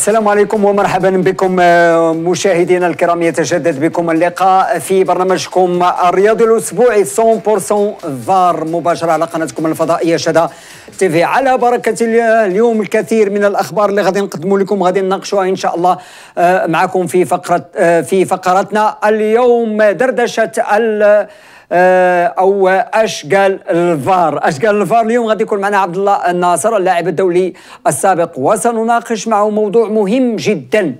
السلام عليكم ومرحبا بكم آه، مشاهدينا الكرام يتجدد بكم اللقاء في برنامجكم الرياضي الاسبوعي 100% فار مباشره على قناتكم الفضائيه شدا تيفي على بركه اليوم الكثير من الاخبار اللي غادي نقدموا لكم غادي نناقشوها ان شاء الله آه، معكم في فقره آه، في فقرتنا اليوم دردشه آه، او اشكال الفار اشكال الفار اليوم غادي يكون معنا عبد الله الناصر اللاعب الدولي السابق وسنناقش معه موضوع مهم جدا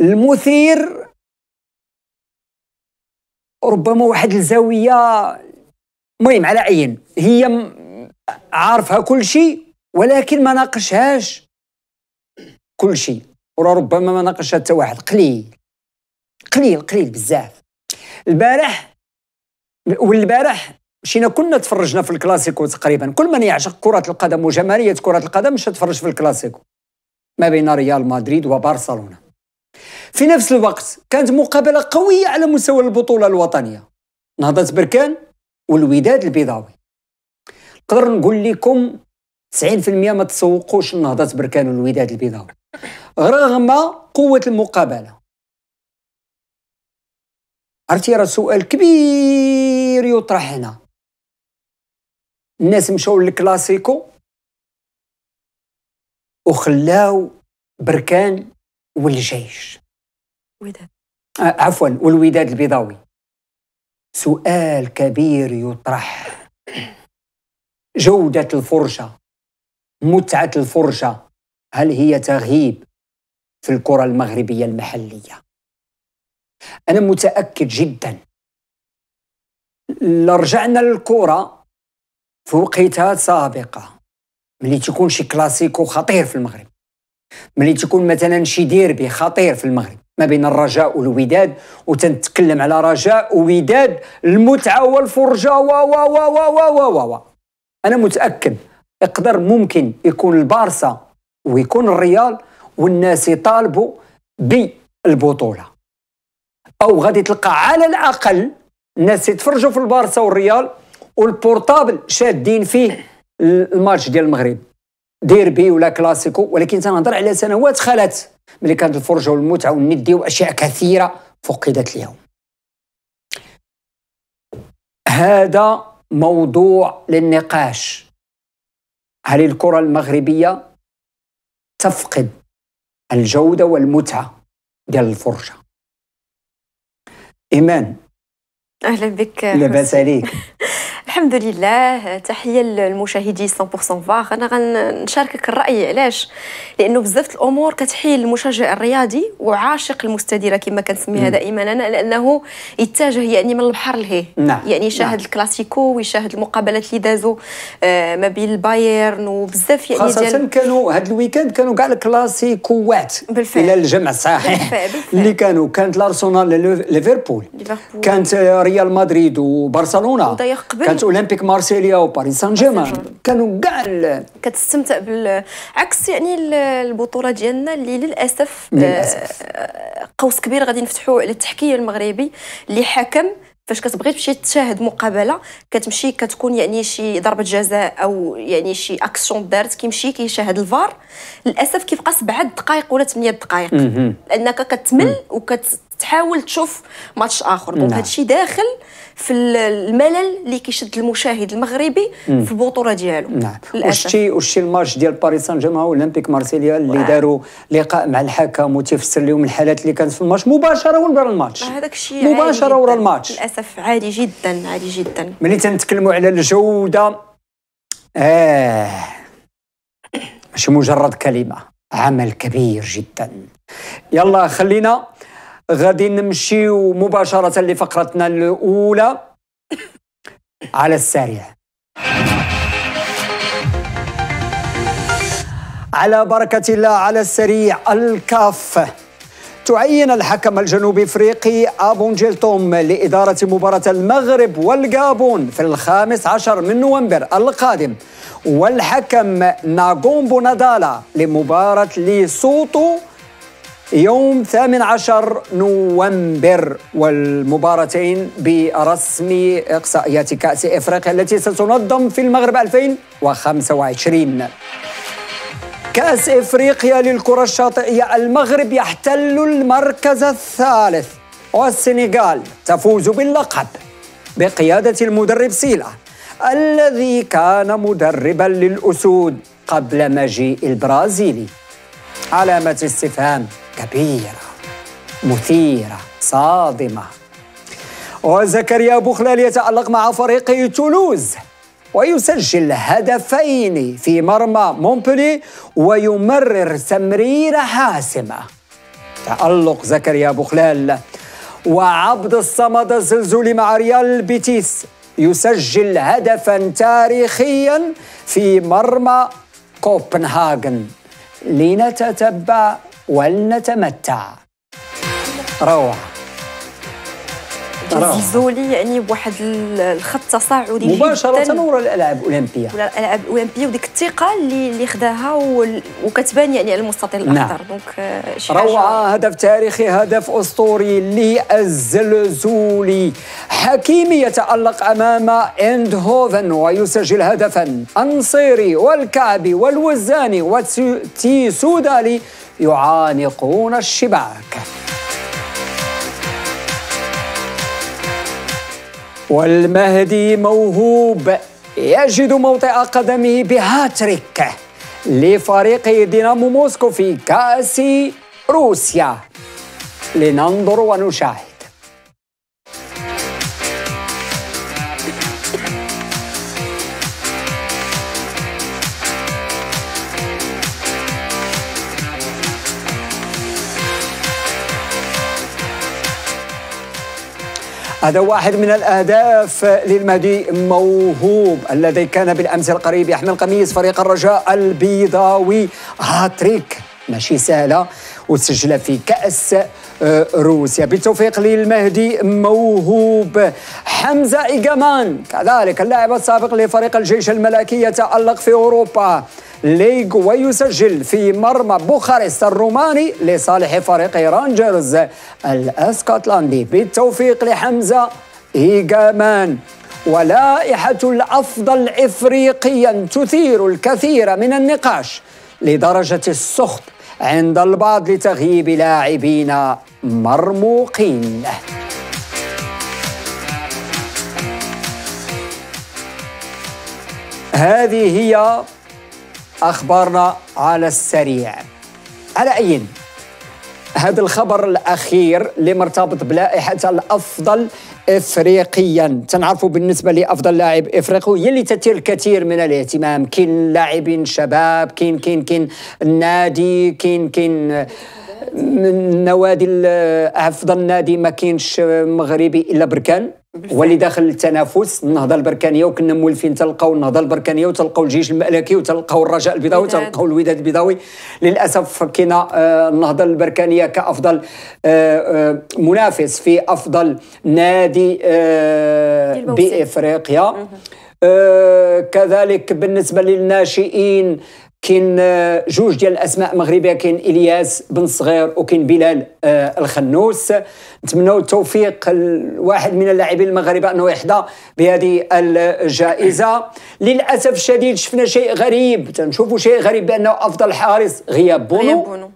المثير ربما واحد الزاويه مهم على عين هي عارفها كل شيء ولكن ما ناقشهاش كل شيء وربما ما ناقشها حتى واحد قليل قليل قليل بزاف البارح والبارح مشينا كلنا تفرجنا في الكلاسيكو تقريبا كل من يعشق كرة القدم وجمالية كرة القدم مشى تفرج في الكلاسيكو ما بين ريال مدريد وبرشلونة في نفس الوقت كانت مقابلة قوية على مستوى البطولة الوطنية نهضة بركان والوداد البيضاوي نقدر نقول لكم 90% ما تسوقوش نهضة بركان والوداد البيضاوي رغم قوة المقابلة عرفتي راه سؤال كبير يطرح هنا الناس مشاو للكلاسيكو وخلاو بركان والجيش وداد آه، عفوا والوداد البيضاوي سؤال كبير يطرح جودة الفرجة متعة الفرجة هل هي تغيب في الكرة المغربية المحلية انا متاكد جدا لرجعنا رجعنا للكره في وقيتات سابقه ملي تكون شي كلاسيكو خطير في المغرب ملي تكون مثلا شي ديربي خطير في المغرب ما بين الرجاء والوداد وتنتكلم على رجاء ووداد المتعه والفرجه و و و و و و و انا متاكد يقدر ممكن يكون البارسا ويكون الريال والناس يطالبوا بالبطوله او غادي تلقى على الاقل الناس يتفرجوا في البارسا والريال والبورتابل شادين فيه الماتش ديال المغرب ديربي ولا كلاسيكو ولكن تنهضر على سنوات خلات ملي كانت الفرجه والمتعه والندي واشياء كثيره فقدت اليوم هذا موضوع للنقاش هل الكره المغربيه تفقد الجوده والمتعه ديال الفرجه إيمان أهلا بك لاباس عليك الحمد لله تحيه للمشاهدي 100% فاغ انا غنشاركك الراي علاش لانه بزاف الامور كتحيل المشجع الرياضي وعاشق المستديره كما كنسميها دائما انا لانه يتجه يعني من البحر لهيه يعني يشاهد نعم. الكلاسيكو ويشاهد المقابلات اللي دازوا ما بين البايرن وبزاف يعني خاصه ديال... كانوا هذا الويكاند كانوا كاع الكلاسيكوات بالفعل الى الجمع الصحيح بالفعل. بالفعل. اللي كانوا كانت لارسونال ليفربول كانت ريال مدريد وبرشلونه كانت اولمبيك مارسيليا وباريس سان جيرمان كانوا كاع كتستمتع بالعكس يعني البطوله ديالنا اللي للاسف, للأسف. آه، قوس كبير غادي نفتحوا على التحكيم المغربي اللي حكم فاش كتبغي تمشي تشاهد مقابله كتمشي كتكون يعني شي ضربه جزاء او يعني شي اكسيون دارت كيمشي كيشاهد الفار للاسف كيبقى سبعة دقائق ولا ثمانيه دقائق لانك كتمل وكت تحاول تشوف ماتش اخر دونك نعم. هادشي داخل في الملل اللي كيشد المشاهد المغربي مم. في البطوله ديالو نعم وشتي وشتي الماتش ديال باريس سان جيرمان اولمبيك مارسيليا اللي داروا لقاء مع الحكم وتيفسر لهم الحالات اللي كانت في الماتش مباشره ورا الماتش هذاك الشيء مباشره ورا الماتش للاسف عادي جدا عادي جدا ملي تنتكلموا على الجوده اه ماشي مجرد كلمه عمل كبير جدا يلا خلينا غادي نمشيو مباشرة لفقرتنا الأولى على السريع على بركة الله على السريع الكاف تعين الحكم الجنوب افريقي ابون جيلتوم لاداره مباراه المغرب والجابون في الخامس عشر من نوفمبر القادم والحكم ناغومبو نادالا لمباراه ليسوتو يوم 18 نوفمبر والمباراتين برسم إقصائيات كأس إفريقيا التي ستنظم في المغرب 2025 كأس إفريقيا للكرة الشاطئية المغرب يحتل المركز الثالث والسنغال تفوز باللقب بقيادة المدرب سيلا الذي كان مدربا للأسود قبل مجيء البرازيلي علامة استفهام كبيرة مثيرة صادمة وزكريا بوخلال يتألق مع فريق تولوز ويسجل هدفين في مرمى مونبلي ويمرر تمريرة حاسمة تألق زكريا بوخلال وعبد الصمد الزلزولي مع ريال بيتيس يسجل هدفا تاريخيا في مرمى كوبنهاغن لنتتبع ولنتمتع روعه زيزولي يعني بواحد الخط تصاعدي مباشره ورا الالعاب الاولمبيه ولا الالعاب الاولمبيه وديك الثقه اللي اللي خداها وكتبان يعني على المستطيل نعم. الاخضر نعم. دونك آه، شي روعه هدف تاريخي هدف اسطوري للزلزولي حكيمي يتالق امام هوفن ويسجل هدفا انصيري والكعبي والوزاني وتيسودالي يعانقون الشباك والمهدي موهوب يجد موطئ قدمه بهاتريك لفريق دينامو موسكو في كأس روسيا لننظر ونشاهد هذا واحد من الأهداف للمهدي موهوب الذي كان بالأمس القريب يحمل قميص فريق الرجاء البيضاوي هاتريك ماشي سهلة وسجل في كأس آه، روسيا بالتوفيق للمهدي موهوب حمزة إيجامان كذلك اللاعب السابق لفريق الجيش الملكي يتألق في أوروبا ليغ ويسجل في مرمى بوخارست الروماني لصالح فريق رانجرز الاسكتلندي بالتوفيق لحمزه إيجامان ولائحة الأفضل إفريقيا تثير الكثير من النقاش لدرجة السخط عند البعض لتغييب لاعبين مرموقين هذه هي أخبارنا على السريع على أي هذا الخبر الأخير اللي مرتبط بلائحة الأفضل افريقيا تنعرفوا بالنسبه لافضل لاعب افريقي يلي اللي تثير الكثير من الاهتمام كين لاعبين شباب كين كين كين النادي كين كين من نوادي افضل نادي ما كاينش مغربي الا بركان واللي داخل التنافس النهضه البركانيه وكنا مولفين تلقاو النهضه البركانيه وتلقاو الجيش الملكي وتلقاو الرجاء البيضاوي وتلقاو الوداد البيضاوي للاسف فكينا آه، النهضه البركانيه كافضل آه، آه، منافس في افضل نادي بافريقيا كذلك بالنسبه للناشئين كاين آه، جوج ديال الاسماء مغربيه كاين الياس بن صغير وكاين بلال آه، الخنوس نتمنوا التوفيق لواحد من اللاعبين المغاربه انه يحظى بهذه الجائزه للاسف الشديد شفنا شيء غريب تنشوفوا شيء غريب بانه افضل حارس غياب بونو, غياب بونو.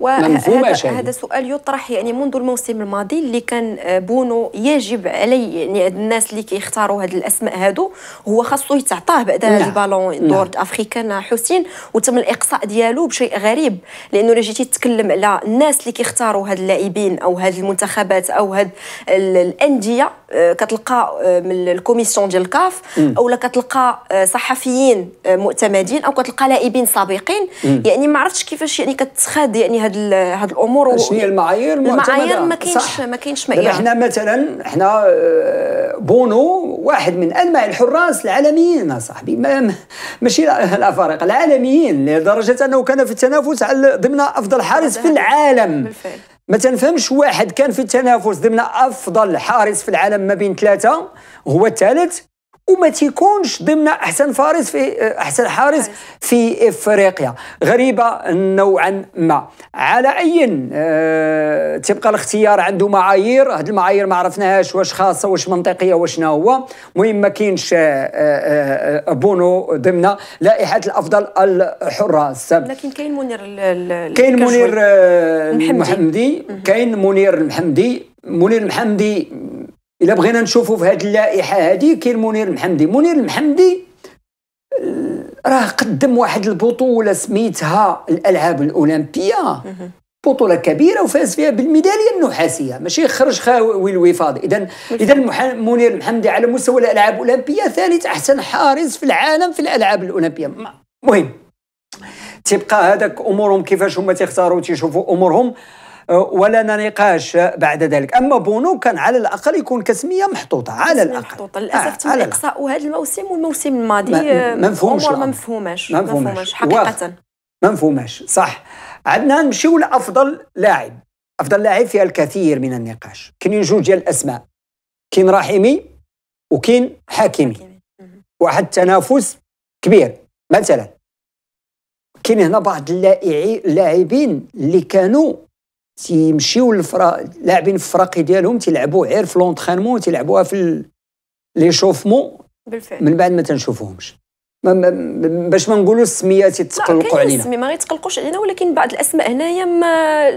وهذا هذا سؤال يطرح يعني منذ الموسم الماضي اللي كان بونو يجب علي يعني الناس اللي كيختاروا هاد الاسماء هادو هو خاصو يتعطاه بعد هذا نعم. البالون نعم. دور افريكان حسين وتم الاقصاء ديالو بشيء غريب لانه الا جيتي تتكلم على الناس اللي كيختاروا هاد اللاعبين او هاد المنتخبات او هاد الانديه آه، كتلقى آه، من الكوميسيون ديال الكاف اولا كتلقى آه، صحفيين معتمدين او كتلقى لاعبين سابقين يعني ما عرفتش كيفاش يعني كتخ هاد يعني هاد هاد الامور شنو هي المعايير المعايير ما كاينش ما كاينش معيار حنا مثلا حنا آه، بونو واحد من انواع الحراس العالميين صاحبي ماشي الافارقه العالميين لدرجه انه كان في التنافس على ضمن افضل حارس في العالم بالفعل ما تنفهمش واحد كان في التنافس ضمن افضل حارس في العالم ما بين ثلاثه هو الثالث وما تيكونش ضمن احسن فارس في احسن حارس في افريقيا غريبه نوعا ما على اي أه تبقى الاختيار عنده معايير هاد المعايير ما عرفناهاش واش خاصه واش منطقيه واش هو المهم ما كاينش آه، آه، آه، بونو ضمن لائحه الافضل الحراس لكن كاين منير كاين منير المحمدي كاين منير المحمدي منير المحمدي الا بغينا نشوفوا في هذه اللائحه هذه كاين منير المحمدي منير المحمدي آه، راه قدم واحد البطوله سميتها الالعاب الاولمبيه بطوله كبيره وفاز فيها بالميداليه النحاسيه ماشي خرج خاوي الوفاض اذا اذا منير المحمدي على مستوى الالعاب الاولمبيه ثالث احسن حارس في العالم في الالعاب الاولمبيه مهم تبقى هذاك امورهم كيفاش هما تيختاروا تيشوفوا امورهم أه، ولنا نقاش بعد ذلك اما بونو كان على الاقل يكون كسميه محطوطه على الاقل محطوطه آه، للاسف تم الاقصاء هذا الموسم والموسم الماضي ما أه، مفهومش ما مفهوماش ما مفهوماش حقيقه ما مفهوماش صح عندنا نمشيو لافضل لاعب افضل لاعب فيها الكثير من النقاش كاينين جوج ديال الاسماء كاين رحيمي وكاين حكيمي واحد التنافس كبير مثلا كاين هنا بعض اللاعبين اللي كانوا تيمشيو للفرا لاعبين الفراقي ديالهم تيلعبوا غير في لونترينمون تيلعبوها في ليشوفمون بالفعل من بعد ما تنشوفوهمش باش ما نقولوا السميات يتقلقوا علينا ما غيتقلقوش علينا ولكن بعض الاسماء هنايا ما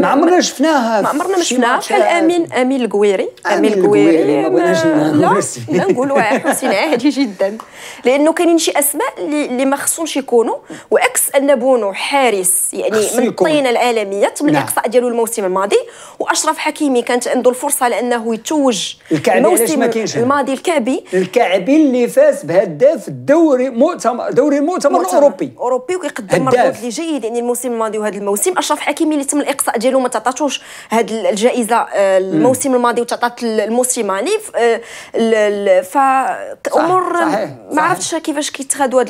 ما عمرنا شفناها ما عمرنا ما شفناها بحال آه، امين امين القويري امين القويري لا لا نقولوا حسين عادي جدا لانه كاينين شي اسماء اللي ما خصهمش يكونوا وعكس ان بونو حارس يعني من الطينه العالميه تم نعم. الاقصاء ديالو الموسم الماضي واشرف حكيمي كانت عنده الفرصه لانه يتوج الموسم الماضي الكعبي الكعبي اللي فاز بهداف الدوري مؤتمر دوري المؤتمر الاوروبي اوروبي وكيقدم مردود اللي جيد يعني الموسم الماضي وهذا الموسم اشرف حكيمي اللي تم الاقصاء ديالو ما تعطاتوش هذه الجائزه آه، الموسم الماضي وتعطات ف آه، فامور ما عرفتش كيفاش كيتخادوا هاد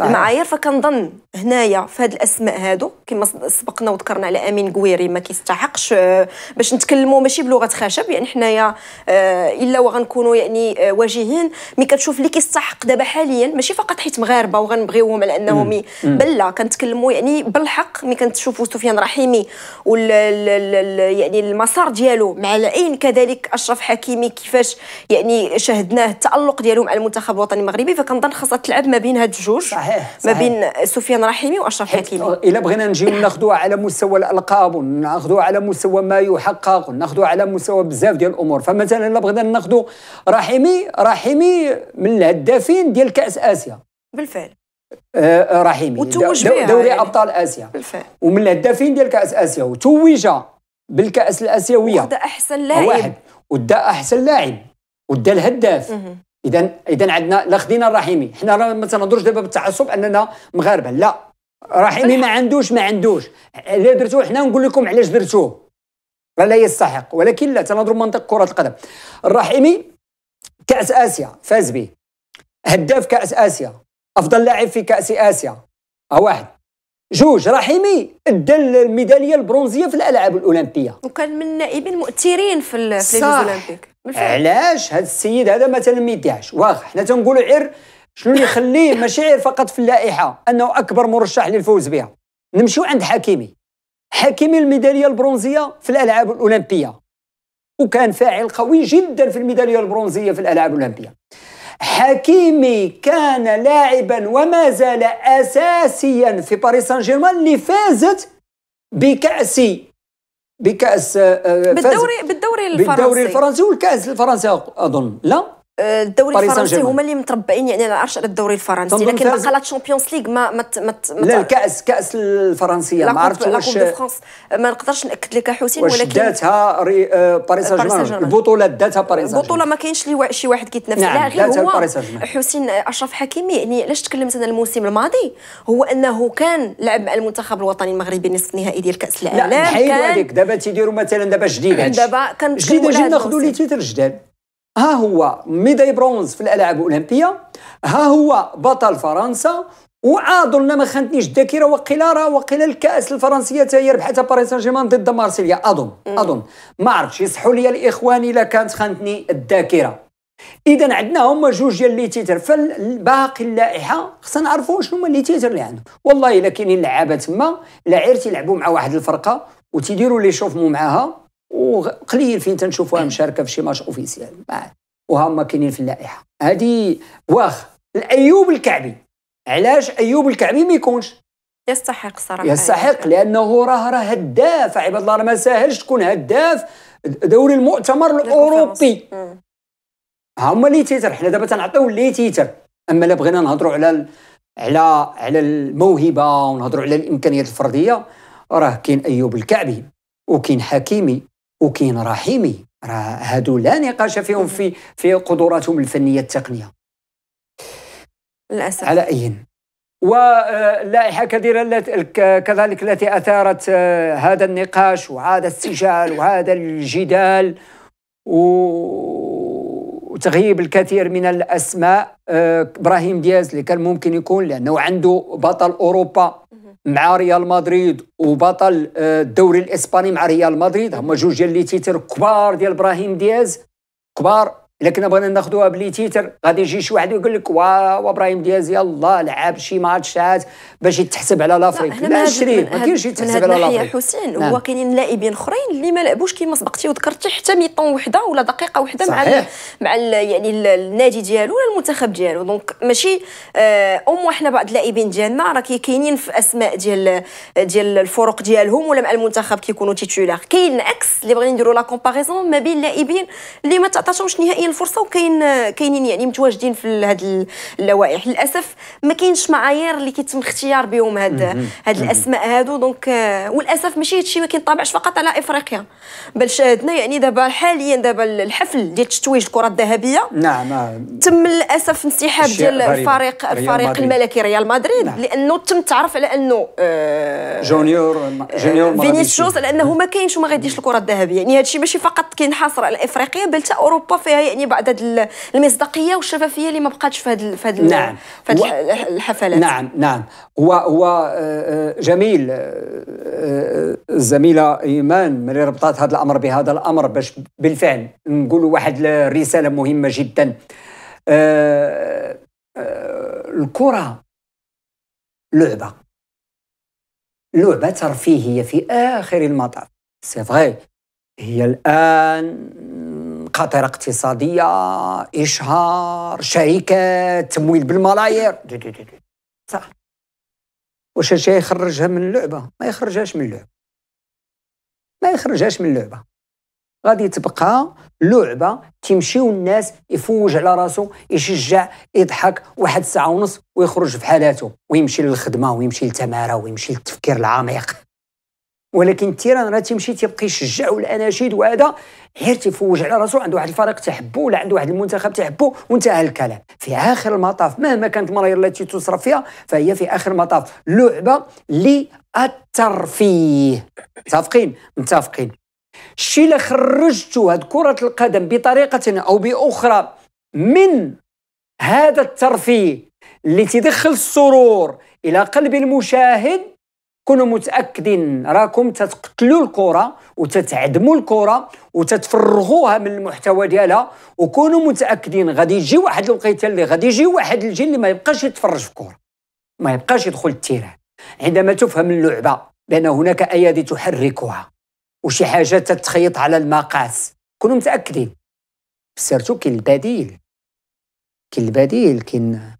المعايير فكنظن هنايا في هاد الاسماء هادو كما سبقنا وذكرنا على امين قويري ما كيستحقش آه، باش نتكلموا ماشي بلغه خشب يعني حنايا الا وغنكونوا يعني واجهين مي كتشوف اللي كيستحق دابا حاليا ماشي فقط فقط حيت مغاربه وغنبغيوهم على انهم بل لا كنتكلموا يعني بالحق ملي كنتشوفوا سفيان رحيمي وال يعني المسار ديالو مع العين كذلك اشرف حكيمي كيفاش يعني شهدناه التالق ديالو مع المنتخب الوطني المغربي فكنظن خاصها تلعب ما بين هاد الجوج صحيح, صحيح. ما بين سفيان رحيمي واشرف حكيمي الا بغينا نجيو ناخذوها على مستوى الالقاب وناخذوها على مستوى ما يحقق وناخذوها على مستوى بزاف ديال الامور فمثلا الا بغينا ناخذوا رحيمي رحيمي من الهدافين ديال كاس اسيا بالفعل آه، آه، رحيمي وتوج دو دوري يعني. ابطال اسيا بالفعل ومن الهدافين ديال كاس اسيا وتوج بالكاس الاسيويه ودا احسن لاعب واحد ودا احسن لاعب ودا الهداف اذا اذا عندنا لا خدينا الرحيمي حنا راه ما تنهضروش دابا بالتعصب اننا مغاربه لا رحيمي ما عندوش ما عندوش لا درتوه حنا نقول لكم علاش درتوه راه لا يستحق ولكن لا تنهضروا منطق كره القدم الرحيمي كاس اسيا فاز به هداف كاس اسيا افضل لاعب في كاس اسيا واحد جوج رحيمي ادى الميداليه البرونزيه في الالعاب الاولمبيه وكان من النائبين المؤثرين في الاولمبيك علاش هذا السيد هذا مثلا ما يديهاش واخا حنا تنقولوا عير شنو اللي يخليه ماشي عير فقط في اللائحه انه اكبر مرشح للفوز بها نمشيو عند حكيمي حكيمي الميداليه البرونزيه في الالعاب الاولمبيه وكان فاعل قوي جدا في الميداليه البرونزيه في الالعاب الاولمبيه حكيمي كان لاعبا وما زال اساسيا في باريس سان جيرمان اللي فازت بكاس بكاس آه، آه، بالدوري بالدوري الفرنسي بالدوري الفرنسي والكاس الفرنسي اظن لا آه، الدوري الفرنسي هما اللي متربعين يعني انا عارفش على الدوري الفرنسي لكن لا شامبيونز ليغ ما ما ما لا الكاس كاس الفرنسيه ما عرفتش واش آه، ما نقدرش ناكد لك حسين ولكن داتها باريس سان جيرمان البطوله داتها باريس سان البطوله ما كاينش لي شي واحد كيتنافس نعم لا غير هو حسين آه، اشرف حكيمي يعني علاش تكلمت انا الموسم الماضي هو انه كان لعب مع المنتخب الوطني المغربي نصف النهائي ديال كاس العالم لا حيدوا عليك دابا تيديروا مثلا دابا جديد دابا كنتكلموا جديد ناخذوا لي تيتر جداد ها هو ميداي برونز في الالعاب الاولمبيه ها هو بطل فرنسا واظن ما خانتنيش الذاكره وقيل راه وقيل الكاس الفرنسيه حتى هي ربحتها باريس سان جيرمان ضد مارسيليا اظن اظن ما عرفتش يصحوا لي الاخوان الا كانت خانتني الذاكره اذا عندنا هما جوج ديال لي تيتر فالباقي اللائحه خصنا نعرفوا شنو هما لي تيتر اللي عندهم والله الا كاينين لعابه تما لعير تيلعبوا مع واحد الفرقه وتيديروا لي شوفمو معاها وقليل فين تنشوفوها إيه. مشاركه في شي ماتش اوفيسيال وهما كاينين في اللائحه هذه واخ الايوب الكعبي علاش ايوب الكعبي ما يكونش يستحق صراحه يستحق لانه راه راه هداف عباد الله راه ما ساهلش تكون هداف دوري المؤتمر الاوروبي هما لي تيتر حنا دابا تنعطيو لي تيتر اما لا بغينا نهضروا على على على الموهبه ونهضروا على الامكانيات الفرديه راه كاين ايوب الكعبي وكاين حكيمي وكاين رحيمي راه هادو لا نقاش فيهم في في قدراتهم الفنيه التقنيه للاسف على اي واللائحه كذلك كذلك التي اثارت آه، هذا النقاش وهذا السجال وهذا الجدال وتغييب الكثير من الاسماء آه، ابراهيم دياز اللي كان ممكن يكون لانه عنده بطل اوروبا مع ريال مدريد وبطل آه، الدوري الاسباني مع ريال مدريد هما جوج ديال لي تيتر كبار ديال ابراهيم دياز كبار لكن بغينا ناخذوها بلي تيتر غادي يجي شي واحد يقول لك واو ابراهيم دياز الله لعب شي ماتشات باش يتحسب على لافريك لا شري ما كاينش يتحسب على لافريك حسين نعم. هو كاينين لاعبين اخرين اللي ما لعبوش كما سبقتي وذكرتي حتى ميطون وحده ولا دقيقه وحده مع الـ مع الـ يعني النادي ديالو ولا المنتخب ديالو دونك ماشي آه امو حنا بعض اللاعبين ديالنا راه كاينين في اسماء ديال ديال الفرق ديالهم ولا مع المنتخب كيكونوا تيتولار كاين العكس اللي بغينا نديروا لا كومباريزون ما بين لاعبين اللي ما تعطاتهمش نهائيا كاينين الفرصه وكاين كاينين يعني متواجدين في هاد اللوائح للاسف ما كاينش معايير اللي كيتم اختيار بهم هاد هاد الاسماء هادو دونك آه، وللاسف ماشي هادشي ما كينطبعش فقط على افريقيا بل شاهدنا يعني دابا حاليا دابا الحفل ديال تتويج الكره الذهبيه نعم تم للاسف انسحاب ديال الفريق الفريق الملكي ريال مدريد نعم. لانه تم التعرف على انه آه جونيور آه، جونيور فينيسيوس لانه ما كاينش وما غاديش الكره الذهبيه يعني هادشي ماشي فقط كينحصر على افريقيا بل حتى اوروبا فيها يعني يعني بعض المصداقيه والشفافيه اللي ما بقاتش في هذه في نعم. و... الحفلات نعم نعم هو هو آه، آه، جميل آه، الزميله ايمان ملي ربطات هذا الامر بهذا الامر باش بالفعل نقولوا واحد الرساله مهمه جدا الكره لعبه لعبه ترفيهيه في اخر المطاف سي فغي هي الآن قاطرة اقتصادية إشهار شركات تمويل بالملايير صح واش هادشي يخرجها من اللعبة ما يخرجهاش من اللعبة ما يخرجهاش من اللعبة غادي تبقى لعبة تمشي الناس يفوج على راسو يشجع يضحك واحد ساعة ونص ويخرج في حالاته ويمشي للخدمة ويمشي للتمارة ويمشي للتفكير العميق ولكن التيران راه تيمشي تيبقى يشجع والاناشيد وهذا غير تيفوج على راسو عنده واحد الفريق تيحبو ولا عنده واحد المنتخب تيحبو وانتهى الكلام في اخر المطاف مهما كانت المرايا التي تصرف فيها فهي في اخر المطاف لعبه للترفيه متفقين متفقين الشيء اللي خرجتوا هاد كره القدم بطريقه او باخرى من هذا الترفيه اللي تدخل السرور الى قلب المشاهد كونوا متاكدين راكم تتقتلوا الكره وتتعدموا الكره وتتفرغوها من المحتوى ديالها وكونوا متاكدين غادي يجي واحد الوقيته اللي غادي يجي واحد الجيل اللي ما يبقاش يتفرج في الكره ما يبقاش يدخل التيران عندما تفهم اللعبه بان هناك ايادي تحركها وشي حاجه تتخيط على المقاس كونوا متاكدين سيرتو كاين البديل كاين البديل كاين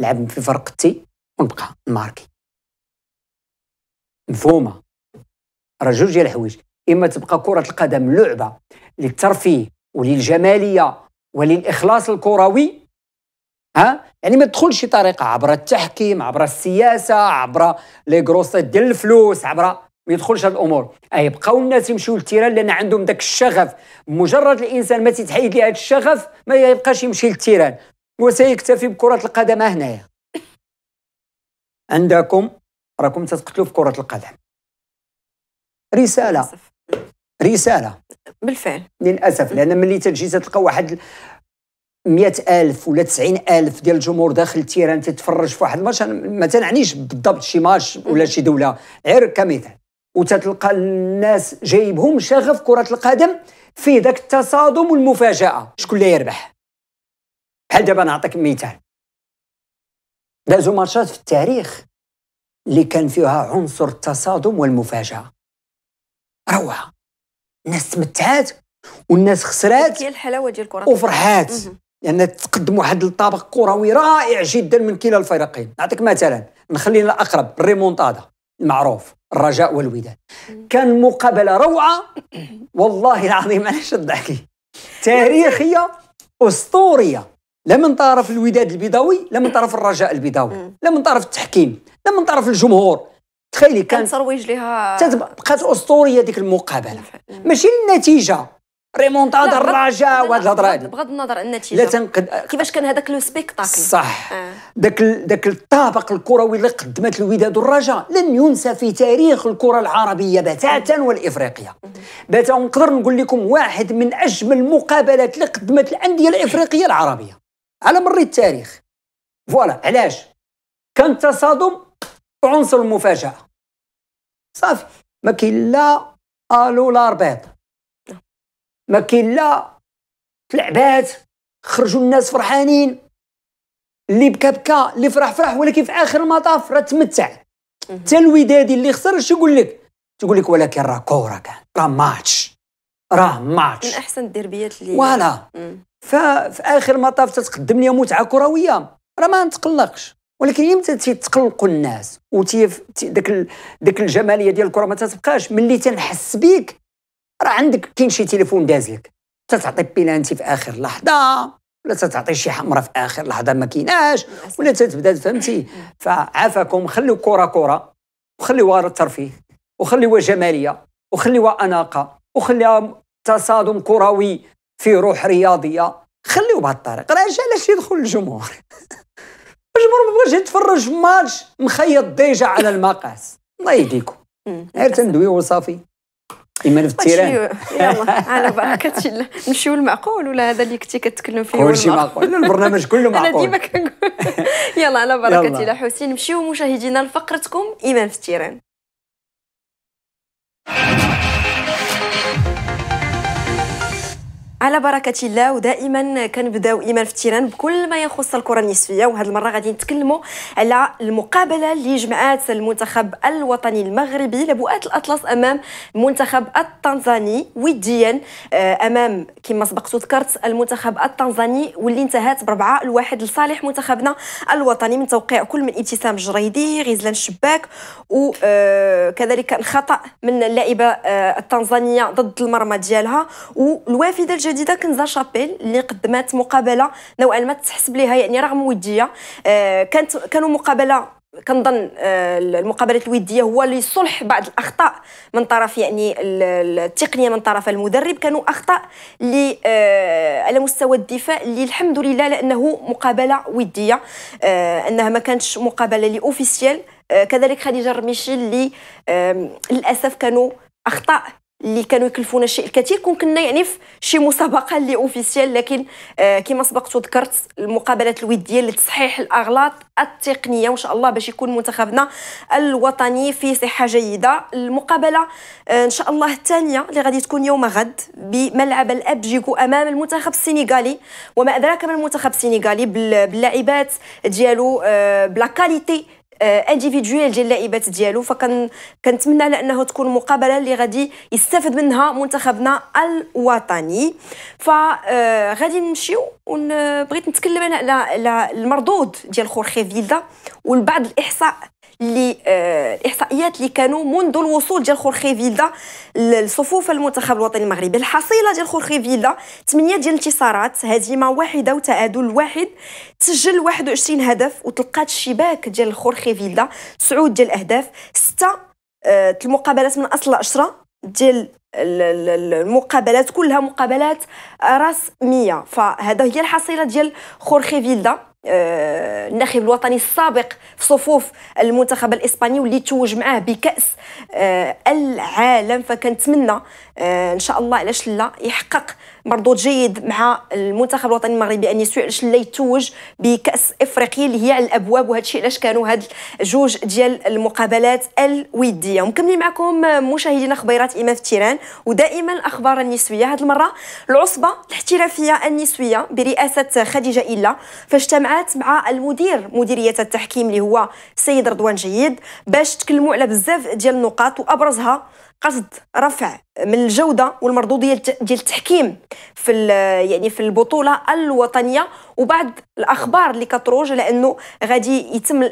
لعب في فرقتي ونبقى ماركي مفهومه راه جوج ديال الحوايج اما تبقى كره القدم لعبه للترفيه وللجماليه وللاخلاص الكروي ها يعني ما تدخلش شي طريقه عبر التحكيم عبر السياسه عبر لي كروسيت ديال الفلوس عبر ما يدخلش هاد الامور يبقاو الناس يمشيو للتيران لان عندهم داك الشغف مجرد الانسان ما تيتحيد ليه هاد الشغف ما يبقاش يمشي للتيران وسيكتفي بكره القدم هنايا عندكم راكم تتقتلوا في كره القدم رساله رساله بالفعل للاسف لان ملي تجي تلقى واحد مئة ألف ولا تسعين ألف ديال الجمهور داخل التيران تتفرج في واحد الماتش ما تنعنيش بالضبط شي ماتش ولا شي دولة غير كمثال وتتلقى الناس جايبهم شغف كرة القدم في ذاك التصادم والمفاجأة شكون اللي يربح بحال دابا نعطيك مثال دازوا ماتشات في التاريخ اللي كان فيها عنصر التصادم والمفاجاه روعه الناس تمتعات والناس خسرات هي الحلاوه ديال الكره وفرحات لان يعني تقدم واحد الطابق كروي رائع جدا من كلا الفريقين نعطيك مثلا نخلينا الاقرب الريمونتادا المعروف الرجاء والوداد كان مقابله روعه والله العظيم انا شد تاريخيه اسطوريه لا من طرف الوداد البيضاوي لا من طرف الرجاء البيضاوي لا من طرف التحكيم لا من طرف الجمهور تخيلي كان ترويج لها بقات اسطوريه ديك المقابله ماشي النتيجه ريمونتادا الرجاء وهاد الهضره هادي بغض النظر النتيجه لا تنقد كيفاش كان هذاك لو سبيكتاكل صح آه. داك داك الطابق الكروي اللي قدمت الوداد والرجاء لن ينسى في تاريخ الكره العربيه بتاتا والافريقيه بتا نقدر نقول لكم واحد من اجمل المقابلات اللي قدمت الانديه الافريقيه العربيه على مر التاريخ فوالا علاش كان تصادم عنصر المفاجاه صافي ما كاين لا الو لا ربيط ما كاين لا تلعبات خرجوا الناس فرحانين اللي بكى بكى اللي فرح فرح ولكن في اخر المطاف راه تمتع حتى الودادي اللي خسر شو يقول لك تقول لك ولكن راه كوره كان راه ماتش راه ماتش من احسن الدربيات اللي فوالا ففي اخر المطاف تتقدم لي متعه كرويه راه ما نتقلقش ولكن يمتى تيتقلقوا الناس وتيف داك داك الجماليه ديال الكره ما تتبقاش ملي تنحس بيك راه عندك كاين شي تليفون داز لك تتعطي بيلانتي في اخر لحظه ولا تتعطي شي حمره في اخر لحظه ما كايناش ولا تتبدا فهمتي فعافاكم خليو كره كره وخليوها ترفيه وخليوها جماليه وخليوها اناقه وخليها تصادم كروي في روح رياضيه خليوه بهالطريقه جا علاش يدخل الجمهور الجمهور ما بغاش يتفرج ماتش مخيط ديجا على المقاس الله يهديكم غير تندوي وصافي اما في التيران يلا على بركه الله نمشيو المعقول ولا هذا اللي كنتي كتكلم فيه كلشي معقول البرنامج كله معقول انا ديما كنقول يلا على بركه الله حسين نمشيو مشاهدينا لفقرتكم ايمان في التيران على بركه الله ودائما كنبداو ايمان في التيران بكل ما يخص الكره النسويه وهذه المره غادي نتكلموا على المقابله اللي جمعات المنتخب الوطني المغربي لبؤات الاطلس امام المنتخب التنزاني وديا آه، امام كما سبق ذكرت المنتخب التنزاني واللي انتهت بربعة الواحد لصالح منتخبنا الوطني من توقيع كل من ابتسام جريدي غزلان الشباك وكذلك آه، الخطا من اللاعبه آه، التنزانيه ضد المرمى ديالها والوافده الجديده جديده كنزه شابيل اللي قدمت مقابله نوعا ما تحسب ليها يعني رغم وديه آه، كانت كانوا مقابله كنظن آه، المقابلات الوديه هو لصلح بعض الاخطاء من طرف يعني التقنيه من طرف المدرب كانوا اخطاء اللي آه، على مستوى الدفاع اللي الحمد لله لانه مقابله وديه انها ما كانتش مقابله لي اوفيسيال كذلك خديجه الرميشي اللي للاسف كانوا اخطاء اللي كانوا يكلفونا الشيء الكثير كون كنا يعني في شي مسابقه اللي اوفيسيال لكن آه، كما سبقت وذكرت المقابلات الوديه لتصحيح الاغلاط التقنيه وان شاء الله باش يكون منتخبنا الوطني في صحه جيده المقابله آه، ان شاء الله الثانيه اللي غادي تكون يوم غد بملعب الابجيكو امام المنتخب السنغالي وما ادراك ما المنتخب السنغالي باللاعبات ديالو آه، بلا كاليتي انديفيدويال آه، ديال اللعيبات ديالو فكن كنتمنى على انه تكون مقابله اللي غادي يستافد منها منتخبنا الوطني ف آه، غادي نمشيو ون بغيت نتكلم انا على المردود ديال خورخي فيلدا والبعض الاحصاء اللي الاحصائيات اللي كانوا منذ الوصول ديال خورخي فيلدا لصفوف المنتخب الوطني المغربي الحصيله ديال خورخي فيلدا 8 ديال الانتصارات هزيمه واحده وتعادل واحد سجل 21 هدف وتلقات الشباك ديال خورخي فيلدا صعود ديال الاهداف سته آه، المقابلات من اصل 10 ديال المقابلات كلها مقابلات رسميه فهذا هي الحصيله ديال خورخي فيلدا آه، الناخب الوطني السابق في صفوف المنتخب الاسباني واللي توج معاه بكاس آه، العالم فكنتمنى آه، ان شاء الله علاش لا يحقق مردود جيد مع المنتخب الوطني المغربي ان يسوع لا يتوج بكاس افريقيا اللي هي على الابواب وهذا الشيء علاش كانوا هاد جوج ديال المقابلات الوديه ومكملين معكم مشاهدينا خبيرات ايمان في التيران ودائما الاخبار النسويه هاد المره العصبه الاحترافيه النسويه برئاسه خديجه الا فاجتمعت مع المدير مديريه التحكيم اللي هو سيد رضوان جيد باش تكلموا على بزاف ديال النقاط وابرزها قصد رفع من الجوده والمردوديه ديال التحكيم في يعني في البطوله الوطنيه وبعد الاخبار اللي كتروج لانه غادي يتم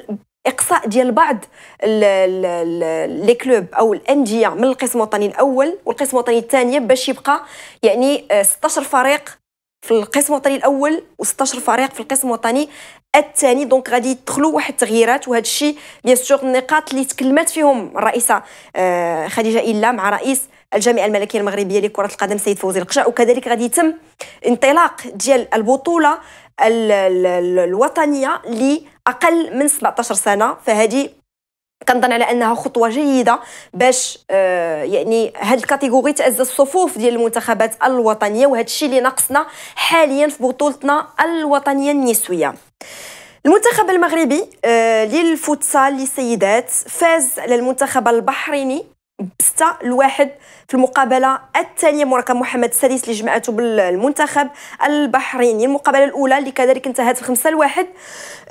اقصاء ديال بعض لي كلوب او الانديه من القسم الوطني الاول والقسم الوطني الثاني باش يبقى يعني 16 آه، فريق في القسم الوطني الاول و16 فريق في القسم الوطني الثاني دونك غادي يدخلوا واحد التغييرات وهذا الشيء بيان سور النقاط اللي تكلمت فيهم الرئيسه آه، خديجه الا مع رئيس الجامعه الملكيه المغربيه لكره القدم سيد فوزي القشع وكذلك غادي يتم انطلاق ديال البطوله الوطنيه لاقل من 17 سنه فهذه كنظن على انها خطوه جيده باش آه يعني هاد الكاتيجوري تعزز الصفوف ديال المنتخبات الوطنيه وهذا الشيء اللي ناقصنا حاليا في بطولتنا الوطنيه النسويه المنتخب المغربي آه للفوتسال للسيدات فاز على المنتخب البحريني بستة الواحد في المقابلة الثانية موراك محمد السادس اللي جمعته بالمنتخب البحريني المقابلة الأولى اللي كذلك انتهت بخمسة الواحد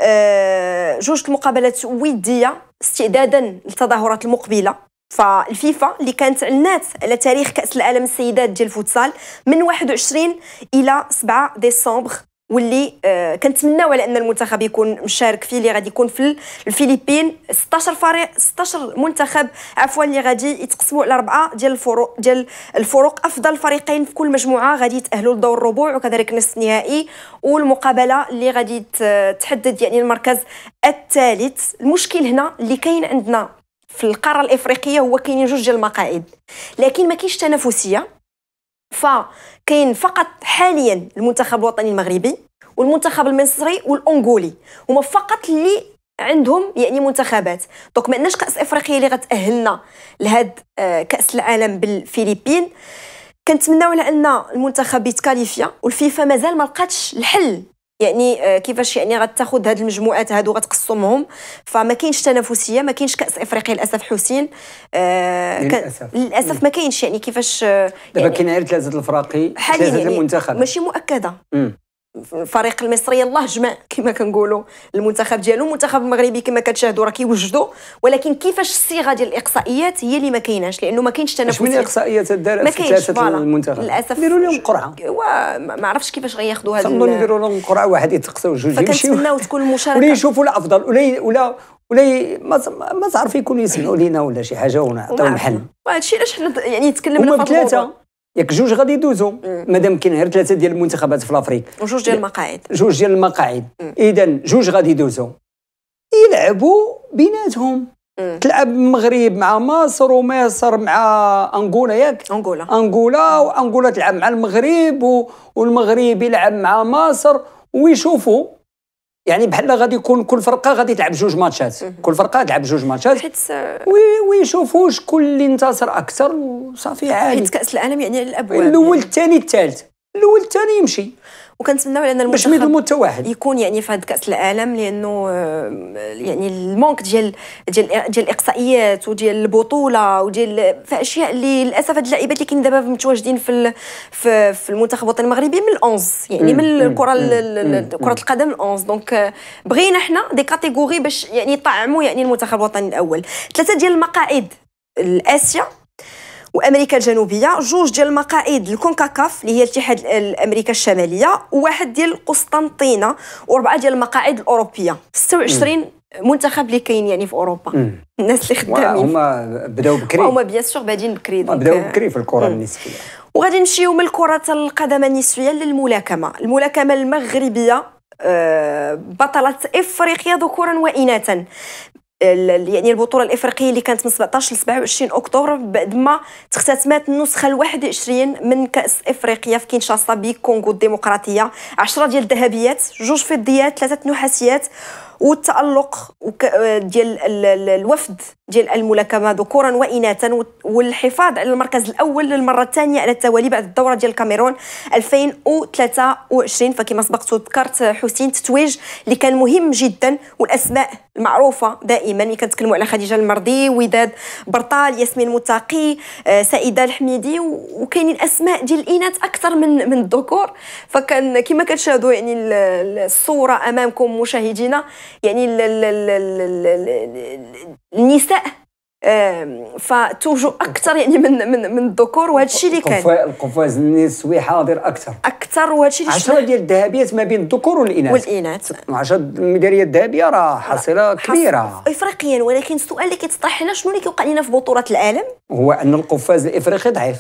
آه، جوج المقابلات ودية استعدادا للتظاهرات المقبلة فالفيفا اللي كانت علنات على تاريخ كاس العالم السيدات ديال الفوتسال من 21 الى 7 ديسمبر واللي آه، كنتمناو على ان المنتخب يكون مشارك فيه اللي غادي يكون في الفلبين 16 فريق 16 منتخب عفوا اللي غادي يتقسموا على اربعه ديال الفرق ديال الفرق افضل فريقين في كل مجموعه غادي يتاهلوا لدور الربع وكذلك نصف النهائي والمقابله اللي غادي تحدد يعني المركز الثالث المشكل هنا اللي كاين عندنا في القاره الافريقيه هو كاينين جوج ديال المقاعد لكن ما كاينش تنافسيه فكاين فقط حاليا المنتخب الوطني المغربي والمنتخب المصري والانغولي هما فقط اللي عندهم يعني منتخبات دونك ما عندناش كاس افريقيا اللي غتاهلنا لهاد آه، كاس العالم بالفلبين كنتمناو على ان المنتخب يتكاليفيا والفيفا مازال ما لقاتش الحل يعني آه، كيفاش يعني غتاخذ هاد المجموعات هادو غتقسمهم فما كاينش تنافسيه ما كاينش كاس افريقيا للاسف حسين آه يعني للاسف للاسف ما كاينش يعني كيفاش آه، دابا يعني كاين غير ثلاثه الفراقي ثلاثه يعني المنتخب ماشي مؤكده الفريق المصري الله جمع كما كنقولوا المنتخب ديالو المنتخب المغربي كما كتشاهدوا راه كيوجدوا ولكن كيفاش الصيغه ديال الاقصائيات هي اللي ما كايناش لانه ما كاينش تنافس من الاقصائيات في ثلاثه المنتخب للاسف ديروا لهم قرعه وما عرفتش كيفاش غياخذوا هذا تنظن ديروا لهم قرعه واحد يتقصاو جوج يمشيو فكنتمناو تكون المشاركه ولا يشوفوا الافضل ولا ولا ولا ما ما تعرف يكونوا يسمعوا لينا ولا شي حاجه ونعطيو حل وهذا الشيء علاش حنا يعني تكلمنا في ثلاثه ياك جوج غادي يدوزوا مادام كاين غير ثلاثه ديال المنتخبات في لافريك وجوج ديال المقاعد جوج ديال المقاعد اذا جوج غادي يدوزوا يلعبوا بيناتهم تلعب المغرب مع مصر ومصر مع انغولا ياك انغولا انغولا وانغولا تلعب مع المغرب والمغرب يلعب مع مصر ويشوفوا يعني بحال غادي يكون كل فرقه غادي تلعب جوج ماتشات كل فرقه تلعب جوج ماتشات حيت شوفوا شكون اللي انتصر اكثر وصافي عادي حيت كاس العالم يعني على الابواب الاول يعني. الثاني الثالث الاول الثاني يمشي وكنتمناو لان المنتخب باش المتوحد يكون يعني في هذا كاس العالم لانه آه، يعني المونك ديال ديال ديال الاقصائيات وديال البطوله وديال في اشياء اللي للاسف هاد اللعيبات اللي كاين دابا متواجدين في في, في المنتخب الوطني المغربي من الأونز يعني من الكره كره القدم الأونز دونك آه، بغينا حنا دي كاتيجوري باش يعني يطعموا يعني المنتخب الوطني الاول ثلاثه ديال المقاعد الاسيا وامريكا الجنوبيه جوج ديال المقاعد الكونكاكاف اللي هي الاتحاد الامريكا الشماليه وواحد ديال قسطنطينه واربعه ديال المقاعد الاوروبيه 26 منتخب اللي كاين يعني في اوروبا مم. الناس اللي خدامين هما بداو بكري هما بيان سور بادين بكري آه، بداو بكري في الكره النسويه وغادي نمشيو من الكره القدم النسويه للملاكمه الملاكمه المغربيه آه، بطلة افريقيا ذكورا واناثا يعني البطوله الافريقيه اللي كانت من 17 ل 27 اكتوبر بعد ما تختتمات النسخه ال 21 من كاس افريقيا في كينشاسا بكونغو الديمقراطيه 10 ديال الذهبيات جوج فضيات ثلاثه نحاسيات والتالق آه، ديال الوفد ديال الملاكمه ذكورا واناثا والحفاظ على المركز الاول للمره الثانيه على التوالي بعد الدوره ديال الكاميرون 2023 فكما سبق ذكرت حسين تتويج اللي كان مهم جدا والاسماء معروفه دائما كنتكلموا على خديجه المرضي وداد برطال ياسمين متقي آه، سعيده الحميدي وكاينين اسماء ديال الاناث اكثر من من الذكور فكان كما كتشاهدوا يعني الصوره امامكم مشاهدينا يعني النساء فتوجوا اكثر يعني من من من الذكور وهذا الشيء اللي كان القفاز النسوي حاضر اكثر اكثر وهذا الشيء 10 ديال الذهبيات ما بين الذكور والاناث والاناث 10 الميداليات الذهبيه راه حصيله كبيره افريقيا ولكن السؤال اللي كيتطرح هنا شنو اللي كيوقع لنا في بطوله العالم هو ان القفاز الافريقي ضعيف